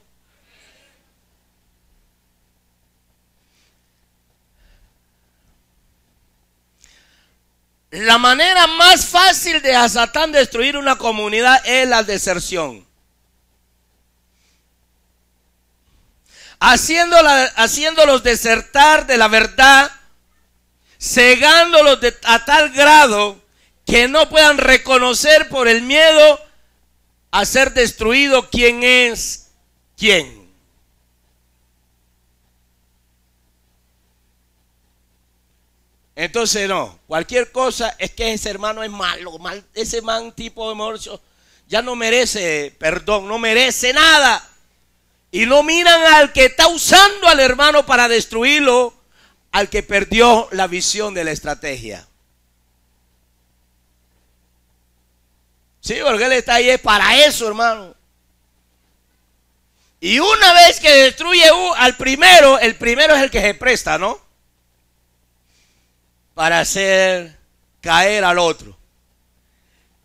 La manera más fácil de a Satán destruir una comunidad es la deserción. haciéndolos desertar de la verdad cegándolos a tal grado que no puedan reconocer por el miedo a ser destruido quién es quién. Entonces no, cualquier cosa es que ese hermano es malo, mal, ese man tipo de morcio ya no merece perdón, no merece nada. Y no miran al que está usando al hermano para destruirlo, al que perdió la visión de la estrategia. Sí, porque él está ahí es para eso, hermano. Y una vez que destruye al primero, el primero es el que se presta, ¿no? Para hacer caer al otro.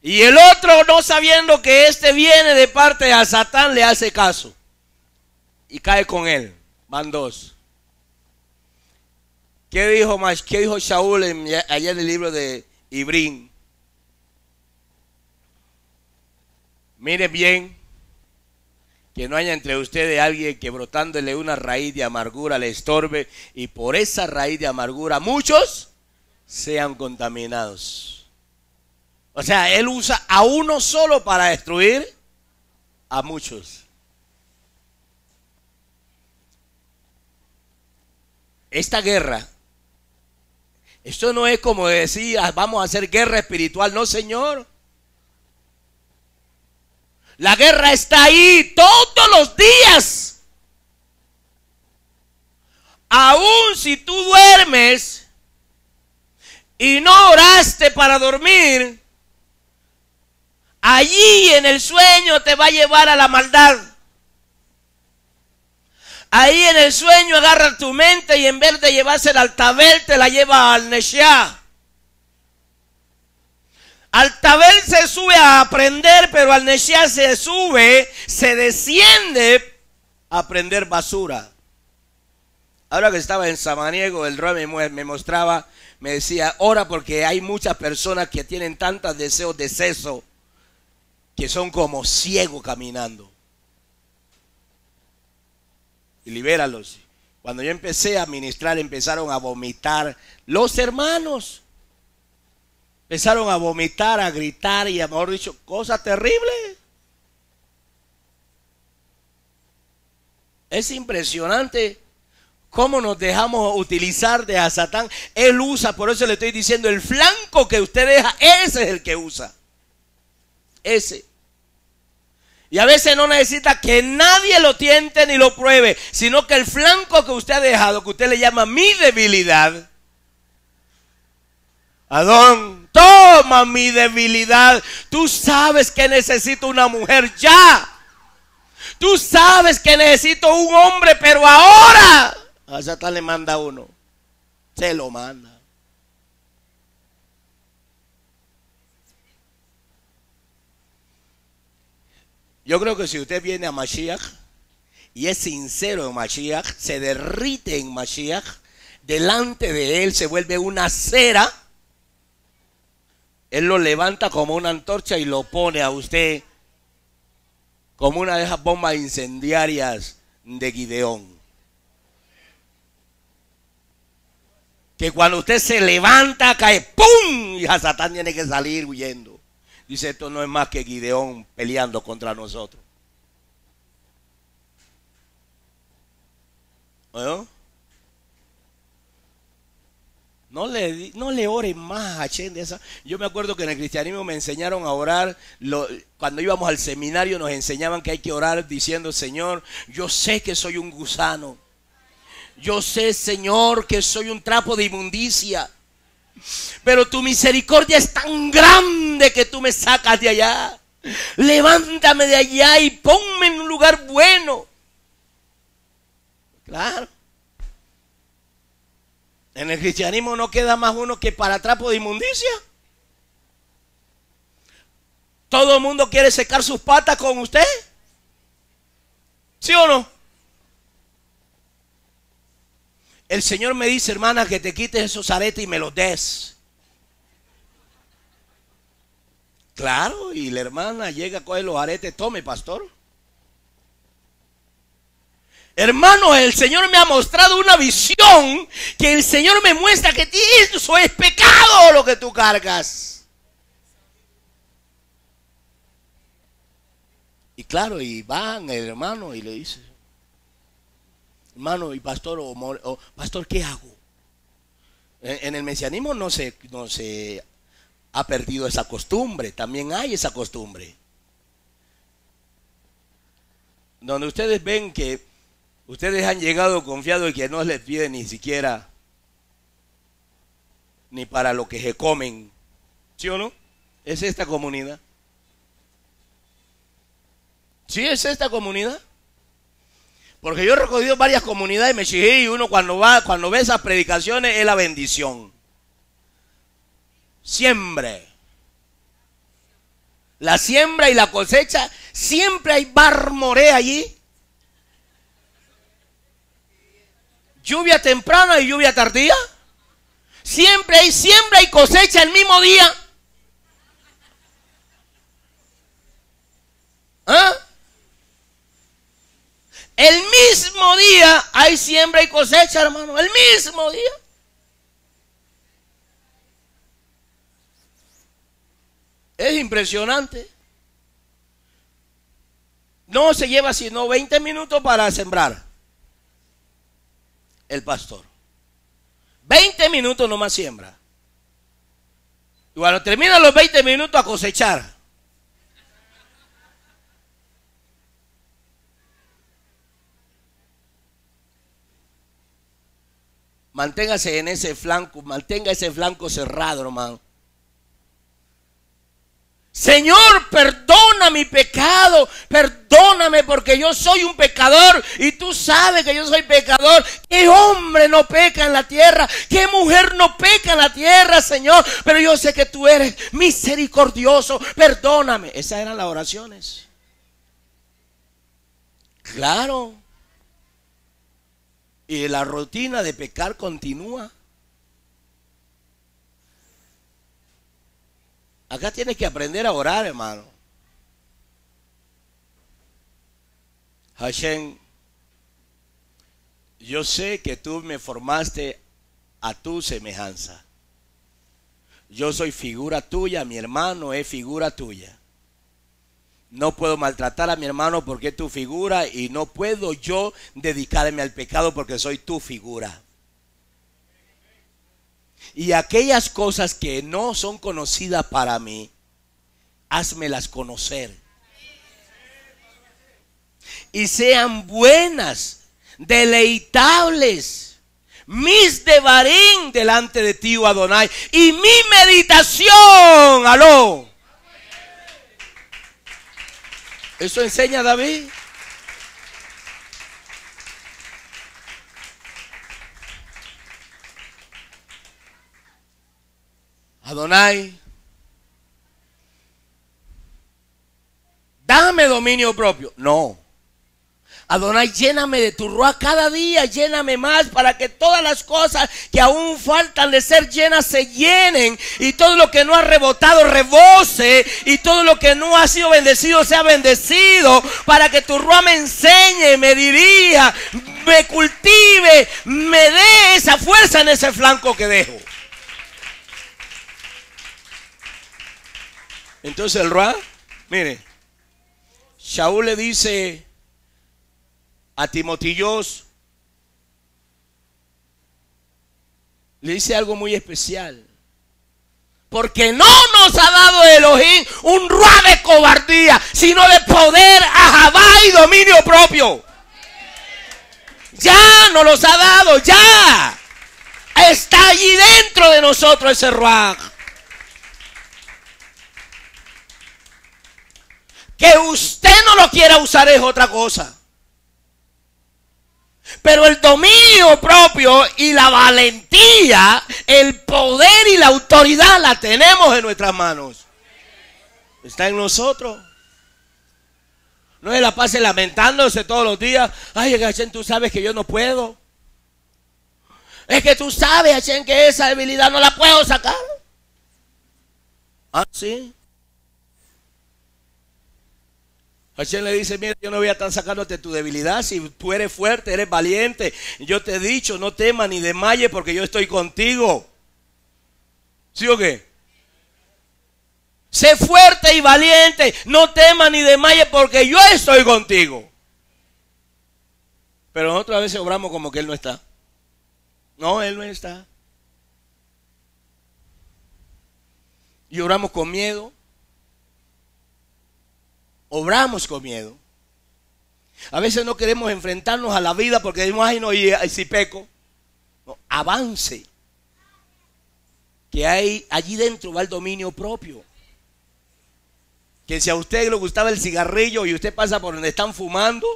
Y el otro, no sabiendo que este viene de parte de Satán, le hace caso. Y cae con él. Van dos. ¿Qué dijo, más? dijo Shaul allá en el libro de Ibrín? Mire bien que no haya entre ustedes alguien que brotándole una raíz de amargura le estorbe y por esa raíz de amargura muchos sean contaminados. O sea, él usa a uno solo para destruir a muchos. Esta guerra esto no es como decía, ah, vamos a hacer guerra espiritual, no, Señor. La guerra está ahí todos los días. Aún si tú duermes y no oraste para dormir, allí en el sueño te va a llevar a la maldad. Ahí en el sueño agarra tu mente y en vez de llevársela al tabel, te la lleva al Neshá. Al tabel se sube a aprender, pero al Neshá se sube, se desciende a aprender basura. Ahora que estaba en Samaniego, el rey me mostraba, me decía, ora porque hay muchas personas que tienen tantos deseos de seso, que son como ciegos caminando libéralos. Cuando yo empecé a ministrar, empezaron a vomitar los hermanos. Empezaron a vomitar, a gritar y, a mejor dicho, cosas terribles. Es impresionante cómo nos dejamos utilizar de a Satán. Él usa, por eso le estoy diciendo, el flanco que usted deja, ese es el que usa. Ese. Y a veces no necesita que nadie lo tiente ni lo pruebe, sino que el flanco que usted ha dejado, que usted le llama mi debilidad, Adón, toma mi debilidad. Tú sabes que necesito una mujer ya. Tú sabes que necesito un hombre, pero ahora. A está le manda uno. Se lo manda. Yo creo que si usted viene a Mashiach y es sincero en Mashiach, se derrite en Mashiach, delante de él se vuelve una cera, él lo levanta como una antorcha y lo pone a usted como una de esas bombas incendiarias de Gideón. Que cuando usted se levanta, cae ¡pum! Y a Satán tiene que salir huyendo. Dice, esto no es más que Gideón peleando contra nosotros. ¿Eh? No le, no le oren más a Chen Yo me acuerdo que en el cristianismo me enseñaron a orar. cuando íbamos al seminario nos enseñaban que hay que orar diciendo, Señor, yo sé que soy un gusano. Yo sé, Señor, que soy un trapo de inmundicia. Pero tu misericordia es tan grande que tú me sacas de allá. Levántame de allá y ponme en un lugar bueno. Claro. En el cristianismo no queda más uno que para trapo de inmundicia. Todo el mundo quiere secar sus patas con usted. ¿Sí o no? El Señor me dice, hermana, que te quites esos aretes y me los des. Claro, y la hermana llega, coge los aretes, tome, pastor. Hermano, el Señor me ha mostrado una visión que el Señor me muestra que eso es pecado lo que tú cargas. Y claro, y van el hermano y le dice, hermano y pastor, o, pastor, ¿qué hago? En, el mesianismo no se, no se ha perdido esa costumbre, también hay esa costumbre. Donde ustedes ven que ustedes han llegado confiados y que no les piden ni siquiera ni para lo que se comen. ¿Sí o no? Es esta comunidad. ¿Sí es esta comunidad? Porque yo he recogido varias comunidades me y uno cuando va, cuando ve esas predicaciones es la bendición siembre. La siembra y la cosecha, siempre hay barmoré allí. Lluvia temprana y lluvia tardía. Siempre hay siembra y cosecha el mismo día. ¿Ah? El mismo día hay siembra y cosecha, hermano. El mismo día. Es impresionante. No se lleva sino 20 minutos para sembrar el pastor. 20 minutos nomás siembra. Y cuando termina los 20 minutos a cosechar. Manténgase en ese flanco, mantenga ese flanco cerrado, hermano. Señor, perdona mi pecado, perdóname porque yo soy un pecador y tú sabes que yo soy pecador. ¿Qué hombre no peca en la tierra? ¿Qué mujer no peca en la tierra, Señor? Pero yo sé que tú eres misericordioso, perdóname. Esas eran las oraciones. Claro. Y la rutina de pecar continúa. Acá tienes que aprender a orar, hermano. Hashem, yo sé que tú me formaste a tu semejanza. Yo soy figura tuya, mi hermano es figura tuya. No puedo maltratar a mi hermano porque es tu figura y no puedo yo dedicarme al pecado porque soy tu figura. Y aquellas cosas que no son conocidas para mí, házmelas conocer. Y sean buenas, deleitables, mis devarín delante de ti, oh Adonai, y mi meditación, aló. Eso enseña David. Adonai, dame dominio propio. No. Adonai, lléname de tu roa cada día, lléname más para que todas las cosas que aún faltan de ser llenas se llenen y todo lo que no ha rebotado rebose y todo lo que no ha sido bendecido sea bendecido para que tu roa me enseñe, me dirija, me cultive, me dé esa fuerza en ese flanco que dejo. Entonces el Ra, mire, Shaul le dice a Timotillos, le dice algo muy especial. Porque no nos ha dado Elohim un ruá de cobardía, sino de poder, ajabá y dominio propio. Ya nos los ha dado, ya. Está allí dentro de nosotros ese Ruach. Que usted no lo quiera usar es otra cosa. Pero el dominio propio y la valentía, el poder y la autoridad la tenemos en nuestras manos. Está en nosotros. No es la paz lamentándose todos los días. Ay, Hachén, tú sabes que yo no puedo. Es que tú sabes, Hachén, que esa debilidad no la puedo sacar. Ah, sí. Hashem le dice, mira, yo no voy a estar sacándote tu debilidad, si tú eres fuerte, eres valiente, yo te he dicho, no temas ni malle porque yo estoy contigo. ¿Sí o qué? Sé fuerte y valiente, no temas ni malle porque yo estoy contigo. Pero nosotros a veces obramos como que Él no está. No, Él no está. Y oramos con miedo, obramos con miedo. A veces no queremos enfrentarnos a la vida porque decimos, ay, no, y, si peco. avance. Que hay, allí dentro va el dominio propio. Que si a usted le gustaba el cigarrillo y usted pasa por donde están fumando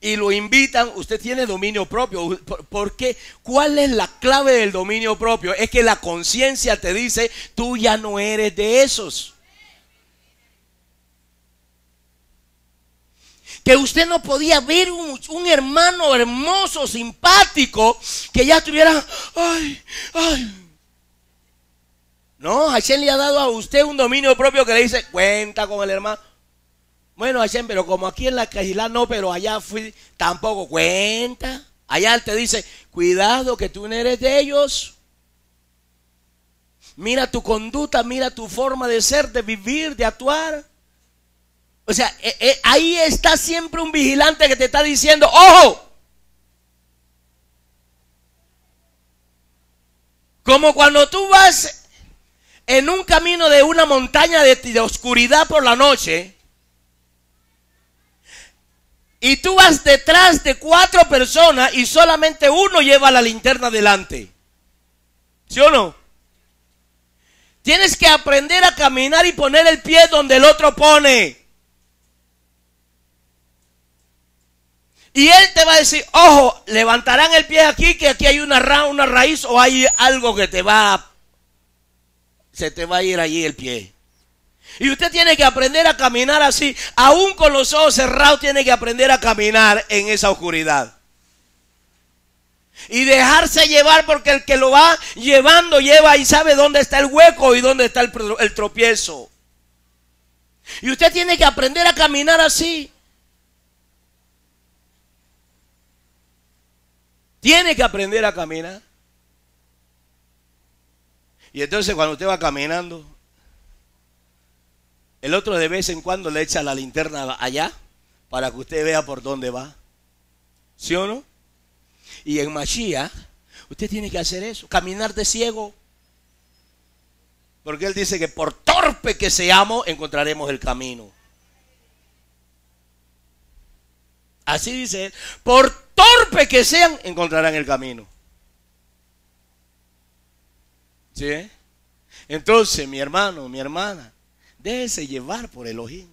y lo invitan, usted tiene dominio propio. ¿Por qué? ¿Cuál es la clave del dominio propio? Es que la conciencia te dice, tú ya no eres de esos. que usted no podía ver un, hermano hermoso, simpático, que ya estuviera, ay, ay. No, Hashem le ha dado a usted un dominio propio que le dice, cuenta con el hermano. Bueno, Hashem, pero como aquí en la Cajilá no, pero allá fui, tampoco cuenta. Allá te dice, cuidado que tú no eres de ellos. Mira tu conducta, mira tu forma de ser, de vivir, de actuar. O sea, eh, eh, ahí está siempre un vigilante que te está diciendo, ojo. Como cuando tú vas en un camino de una montaña de, de oscuridad por la noche y tú vas detrás de cuatro personas y solamente uno lleva la linterna delante. ¿Sí o no? Tienes que aprender a caminar y poner el pie donde el otro pone. Y él te va a decir, ojo, levantarán el pie aquí, que aquí hay una, una raíz o hay algo que te va a... Se te va a ir allí el pie. Y usted tiene que aprender a caminar así. Aún con los ojos cerrados tiene que aprender a caminar en esa oscuridad. Y dejarse llevar porque el que lo va llevando lleva y sabe dónde está el hueco y dónde está el tropiezo. Y usted tiene que aprender a caminar así. Tiene que aprender a caminar. Y entonces cuando usted va caminando, el otro de vez en cuando le echa la linterna allá para que usted vea por dónde va. ¿Sí o no? Y en Mashiach, usted tiene que hacer eso, caminar de ciego. Porque él dice que por torpe que seamos, encontraremos el camino. Así dice él. Por Torpe que sean, encontrarán el camino. ¿Sí? Entonces, mi hermano, mi hermana, déjese llevar por el ojín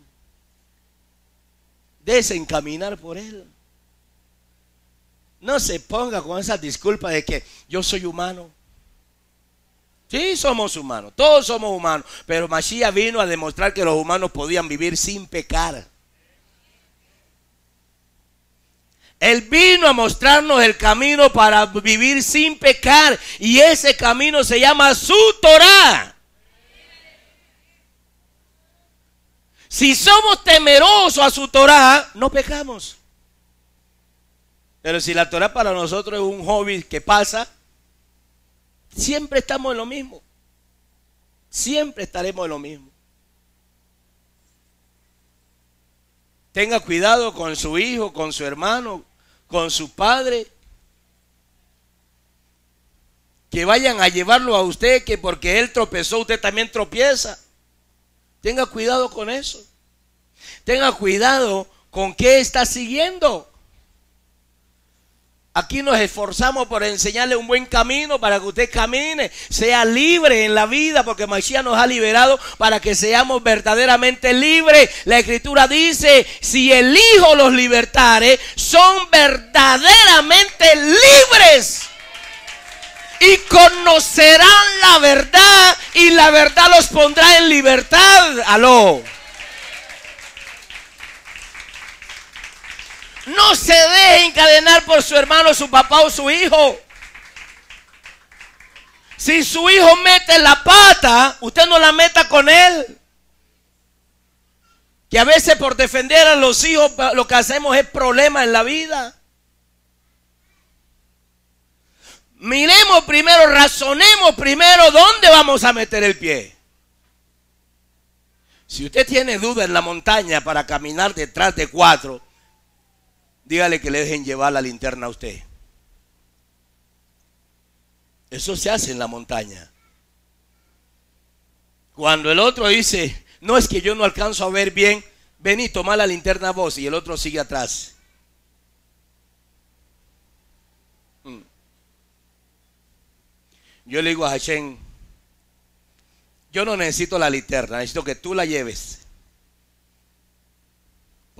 Déjese encaminar por él. No se ponga con esa disculpa de que yo soy humano. Sí, somos humanos, todos somos humanos, pero Mashiach vino a demostrar que los humanos podían vivir sin pecar. Él vino a mostrarnos el camino para vivir sin pecar. Y ese camino se llama su Torah. Si somos temerosos a su Torah, no pecamos. Pero si la Torah para nosotros es un hobby que pasa, siempre estamos en lo mismo. Siempre estaremos en lo mismo. Tenga cuidado con su hijo, con su hermano, con su padre, que vayan a llevarlo a usted, que porque él tropezó, usted también tropieza. Tenga cuidado con eso. Tenga cuidado con qué está siguiendo. Aquí nos esforzamos por enseñarle un buen camino para que usted camine, sea libre en la vida, porque Mashiach nos ha liberado para que seamos verdaderamente libres. La Escritura dice, si el Hijo los libertare, son verdaderamente libres. Y conocerán la verdad y la verdad los pondrá en libertad. Aló. No se deje encadenar por su hermano, su papá o su hijo. Si su hijo mete la pata, usted no la meta con él. Que a veces por defender a los hijos lo que hacemos es problema en la vida. Miremos primero, razonemos primero dónde vamos a meter el pie. Si usted tiene duda en la montaña para caminar detrás de cuatro, dígale que le dejen llevar la linterna a usted. Eso se hace en la montaña. Cuando el otro dice, no es que yo no alcanzo a ver bien, ven y toma la linterna vos y el otro sigue atrás. Mm. Yo le digo a Hashem, yo no necesito la linterna, necesito que tú la lleves.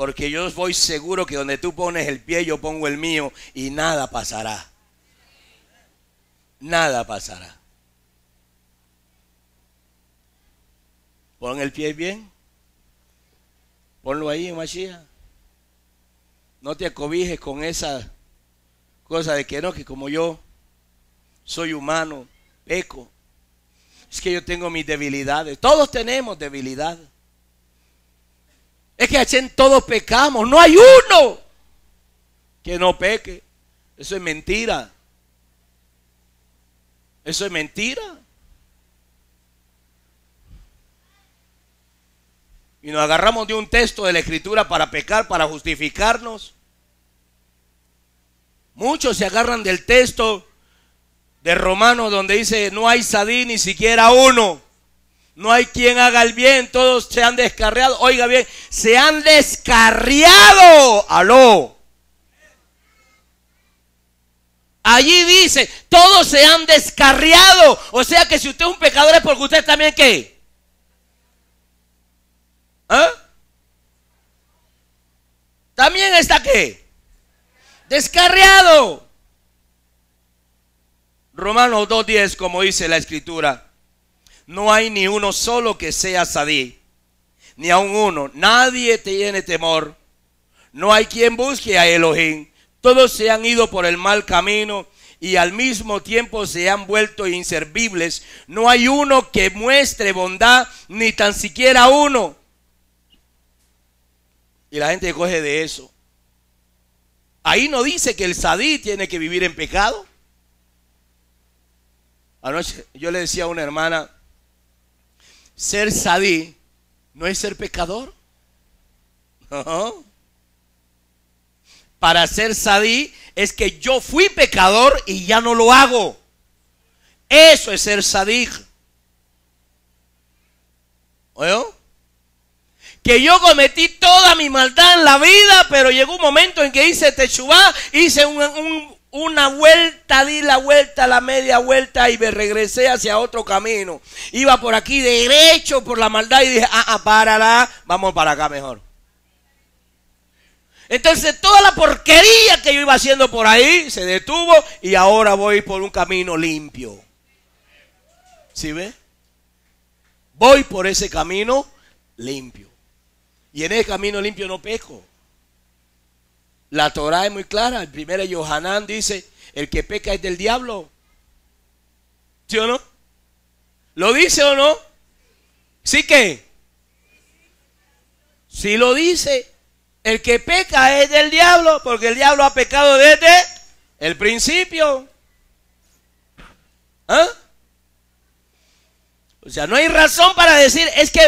Porque yo voy seguro que donde tú pones el pie, yo pongo el mío y nada pasará. Nada pasará. Pon el pie bien. Ponlo ahí, Mashiach. No te acobijes con esa cosa de que no, que como yo soy humano, peco. Es que yo tengo mis debilidades. Todos tenemos debilidades. Es que todos pecamos. No hay uno que no peque. Eso es mentira. Eso es mentira. Y nos agarramos de un texto de la escritura para pecar, para justificarnos. Muchos se agarran del texto de Romanos donde dice, no hay sadí ni siquiera uno. No hay quien haga el bien, todos se han descarriado. Oiga bien, se han descarriado. Aló. Allí dice, todos se han descarriado. O sea que si usted es un pecador es porque usted también qué. ¿Ah? También está qué. Descarriado. Romanos 2.10, como dice la escritura no hay ni uno solo que sea sadí, ni aun uno. Nadie tiene temor. No hay quien busque a Elohim. Todos se han ido por el mal camino y al mismo tiempo se han vuelto inservibles. No hay uno que muestre bondad, ni tan siquiera uno. Y la gente coge de eso. Ahí no dice que el sadí tiene que vivir en pecado. Anoche yo le decía a una hermana, ser sadí no es ser pecador. Para ser sadí es que yo fui pecador y ya no lo hago. Eso es ser sadí. que yo cometí toda mi maldad en la vida, pero llegó un momento en que hice techubá, hice un, una vuelta, di la vuelta, la media vuelta y me regresé hacia otro camino. Iba por aquí derecho por la maldad y dije, ah, ah, párala, vamos para acá mejor. Entonces toda la porquería que yo iba haciendo por ahí se detuvo y ahora voy por un camino limpio. ¿Sí ve? Voy por ese camino limpio. Y en ese camino limpio no pesco la Torah es muy clara. El primero Yohanan dice, el que peca es del diablo. ¿Sí o no? ¿Lo dice o no? ¿Sí que? Sí lo dice, el que peca es del diablo, porque el diablo ha pecado desde el principio. ¿Ah? O sea, no hay razón para decir, es que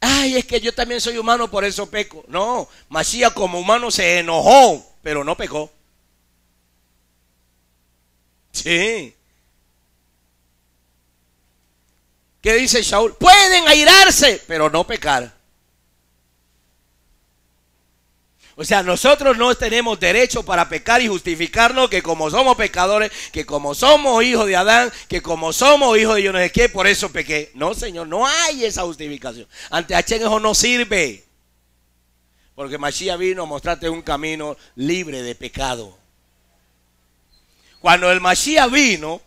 ay, es que yo también soy humano, por eso peco. No, Masías como humano se enojó, pero no pecó. Sí. ¿Qué dice Shaul? Pueden airarse, pero no pecar. O sea, nosotros no tenemos derecho para pecar y justificarnos que como somos pecadores, que como somos hijos de Adán, que como somos hijos de yo no sé qué, por eso pequé. No, Señor, no hay esa justificación. Ante Hachén eso no sirve. Porque Mashiach vino a mostrarte un camino libre de pecado. Cuando el Mashiach vino,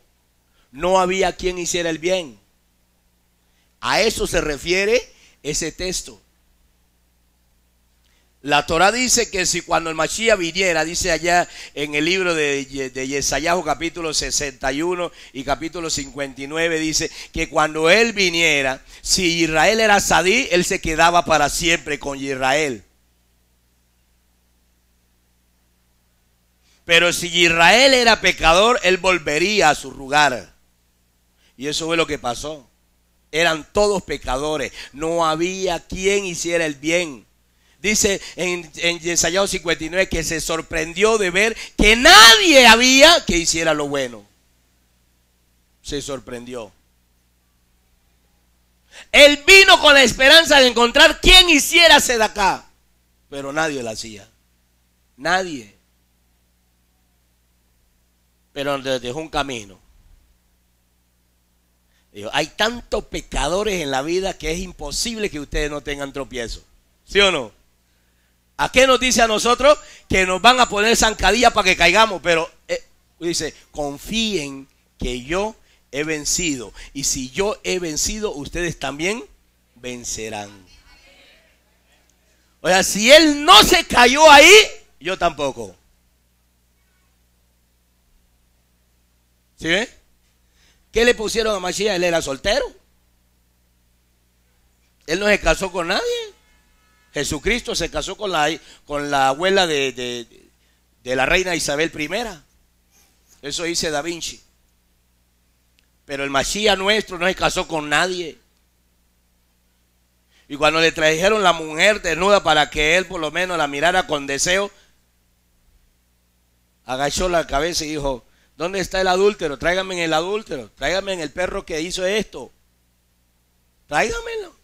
no había quien hiciera el bien. A eso se refiere ese texto. La Torah dice que si cuando el Mashiach viniera, dice allá en el libro de, de capítulo 61 y capítulo 59, dice que cuando él viniera, si Israel era sadí, él se quedaba para siempre con Israel. Pero si Israel era pecador, él volvería a su lugar. Y eso fue lo que pasó. Eran todos pecadores. No había quien hiciera el bien dice en, en 59 que se sorprendió de ver que nadie había que hiciera lo bueno. Se sorprendió. Él vino con la esperanza de encontrar quien hiciera acá, pero nadie lo hacía. Nadie. Pero le dejó un camino. hay tantos pecadores en la vida que es imposible que ustedes no tengan tropiezo. ¿Sí o no? ¿A qué nos dice a nosotros? Que nos van a poner zancadillas para que caigamos, pero eh, dice, confíen que yo he vencido. Y si yo he vencido, ustedes también vencerán. O sea, si él no se cayó ahí, yo tampoco. ¿Sí ¿Qué le pusieron a Mashiach? Él era soltero. Él no se casó con nadie. Jesucristo se casó con la, con la abuela de, la reina Isabel I. Eso dice Da Vinci. Pero el Mashiach nuestro no se casó con nadie. Y cuando le trajeron la mujer desnuda para que él por lo menos la mirara con deseo, agachó la cabeza y dijo, ¿dónde está el adúltero? Tráigame en el adúltero, tráigame en el perro que hizo esto. Tráigamelo.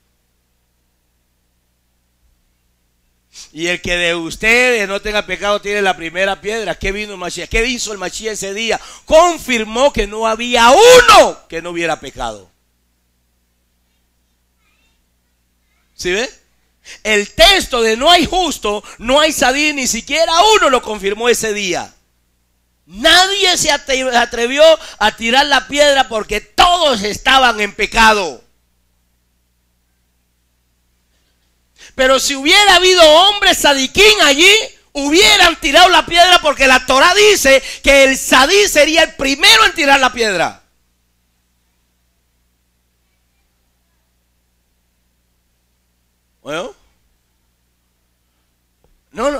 Y el que de ustedes no tenga pecado tiene la primera piedra. ¿Qué vino el ¿Qué hizo el machí ese día? Confirmó que no había uno que no hubiera pecado. ¿Sí ve? El texto de no hay justo, no hay sadí, ni siquiera uno lo confirmó ese día. Nadie se atrevió a tirar la piedra porque todos estaban en pecado. Pero si hubiera habido hombres sadiquín allí, hubieran tirado la piedra porque la Torah dice que el sadí sería el primero en tirar la piedra. Bueno. No, no,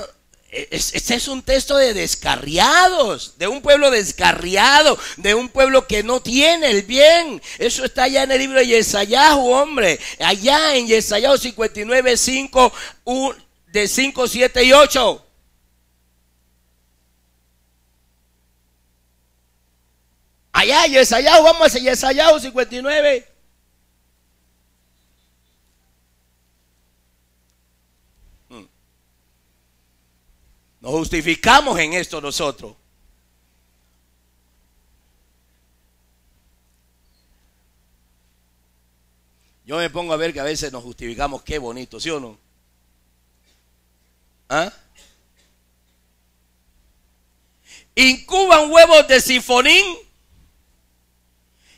este es un texto de descarriados, de un pueblo descarriado, de un pueblo que no tiene el bien. Eso está allá en el libro de Yesayahu, hombre. Allá en Yesayahu 59, 5, de 5, 7 y 8. Allá, Yesayahu, vamos a Yesayahu 59. Nos justificamos en esto nosotros. Yo me pongo a ver que a veces nos justificamos, qué bonito, ¿sí o no? ¿Ah? Incuban huevos de sifonín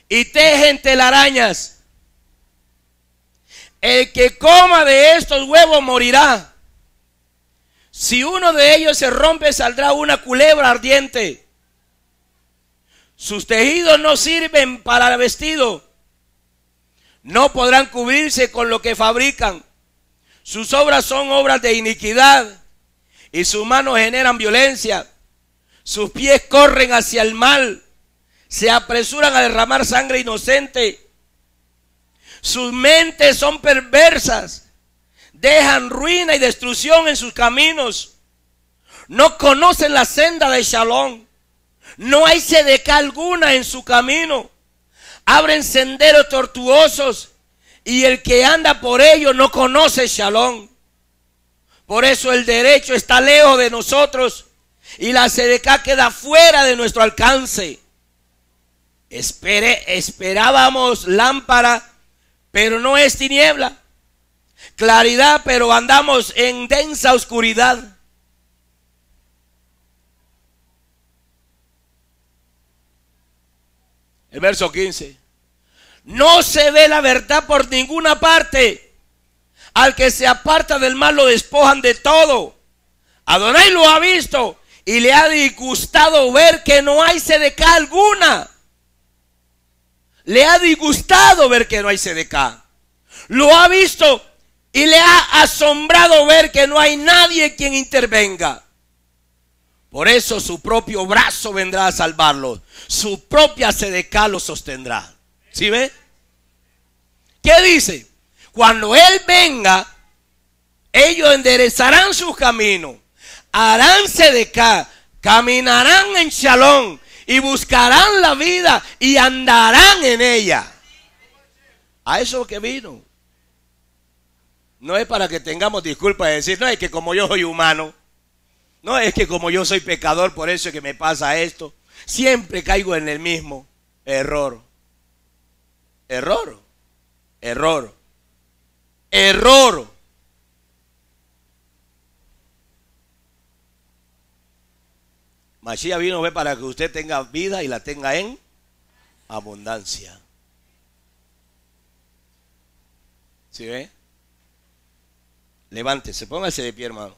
y tejen telarañas. El que coma de estos huevos morirá. Si uno de ellos se rompe, saldrá una culebra ardiente. Sus tejidos no sirven para el vestido. No podrán cubrirse con lo que fabrican. Sus obras son obras de iniquidad y sus manos generan violencia. Sus pies corren hacia el mal. Se apresuran a derramar sangre inocente. Sus mentes son perversas dejan ruina y destrucción en sus caminos. No conocen la senda de Shalom. No hay sedeca alguna en su camino. Abren senderos tortuosos y el que anda por ellos no conoce Shalom. Por eso el derecho está lejos de nosotros y la sedeca queda fuera de nuestro alcance. Espere, esperábamos lámpara, pero no es tiniebla claridad, pero andamos en densa oscuridad. El verso 15. No se ve la verdad por ninguna parte. Al que se aparta del mal lo despojan de todo. Adonai lo ha visto y le ha disgustado ver que no hay sedeca alguna. Le ha disgustado ver que no hay sedeca. Lo ha visto y le ha asombrado ver que no hay nadie quien intervenga. Por eso su propio brazo vendrá a salvarlo Su propia sedeca lo sostendrá. ¿Sí ve? ¿Qué dice? Cuando Él venga, ellos enderezarán su camino Harán sedeca. Caminarán en shalom. Y buscarán la vida y andarán en ella. A eso que vino. No es para que tengamos disculpas de decir, no, es que como yo soy humano, no es que como yo soy pecador, por eso es que me pasa esto. Siempre caigo en el mismo error. Error. Error. Error. Mashiach vino para que usted tenga vida y la tenga en abundancia. ¿Sí ve? Levántese, póngase de pie, hermano.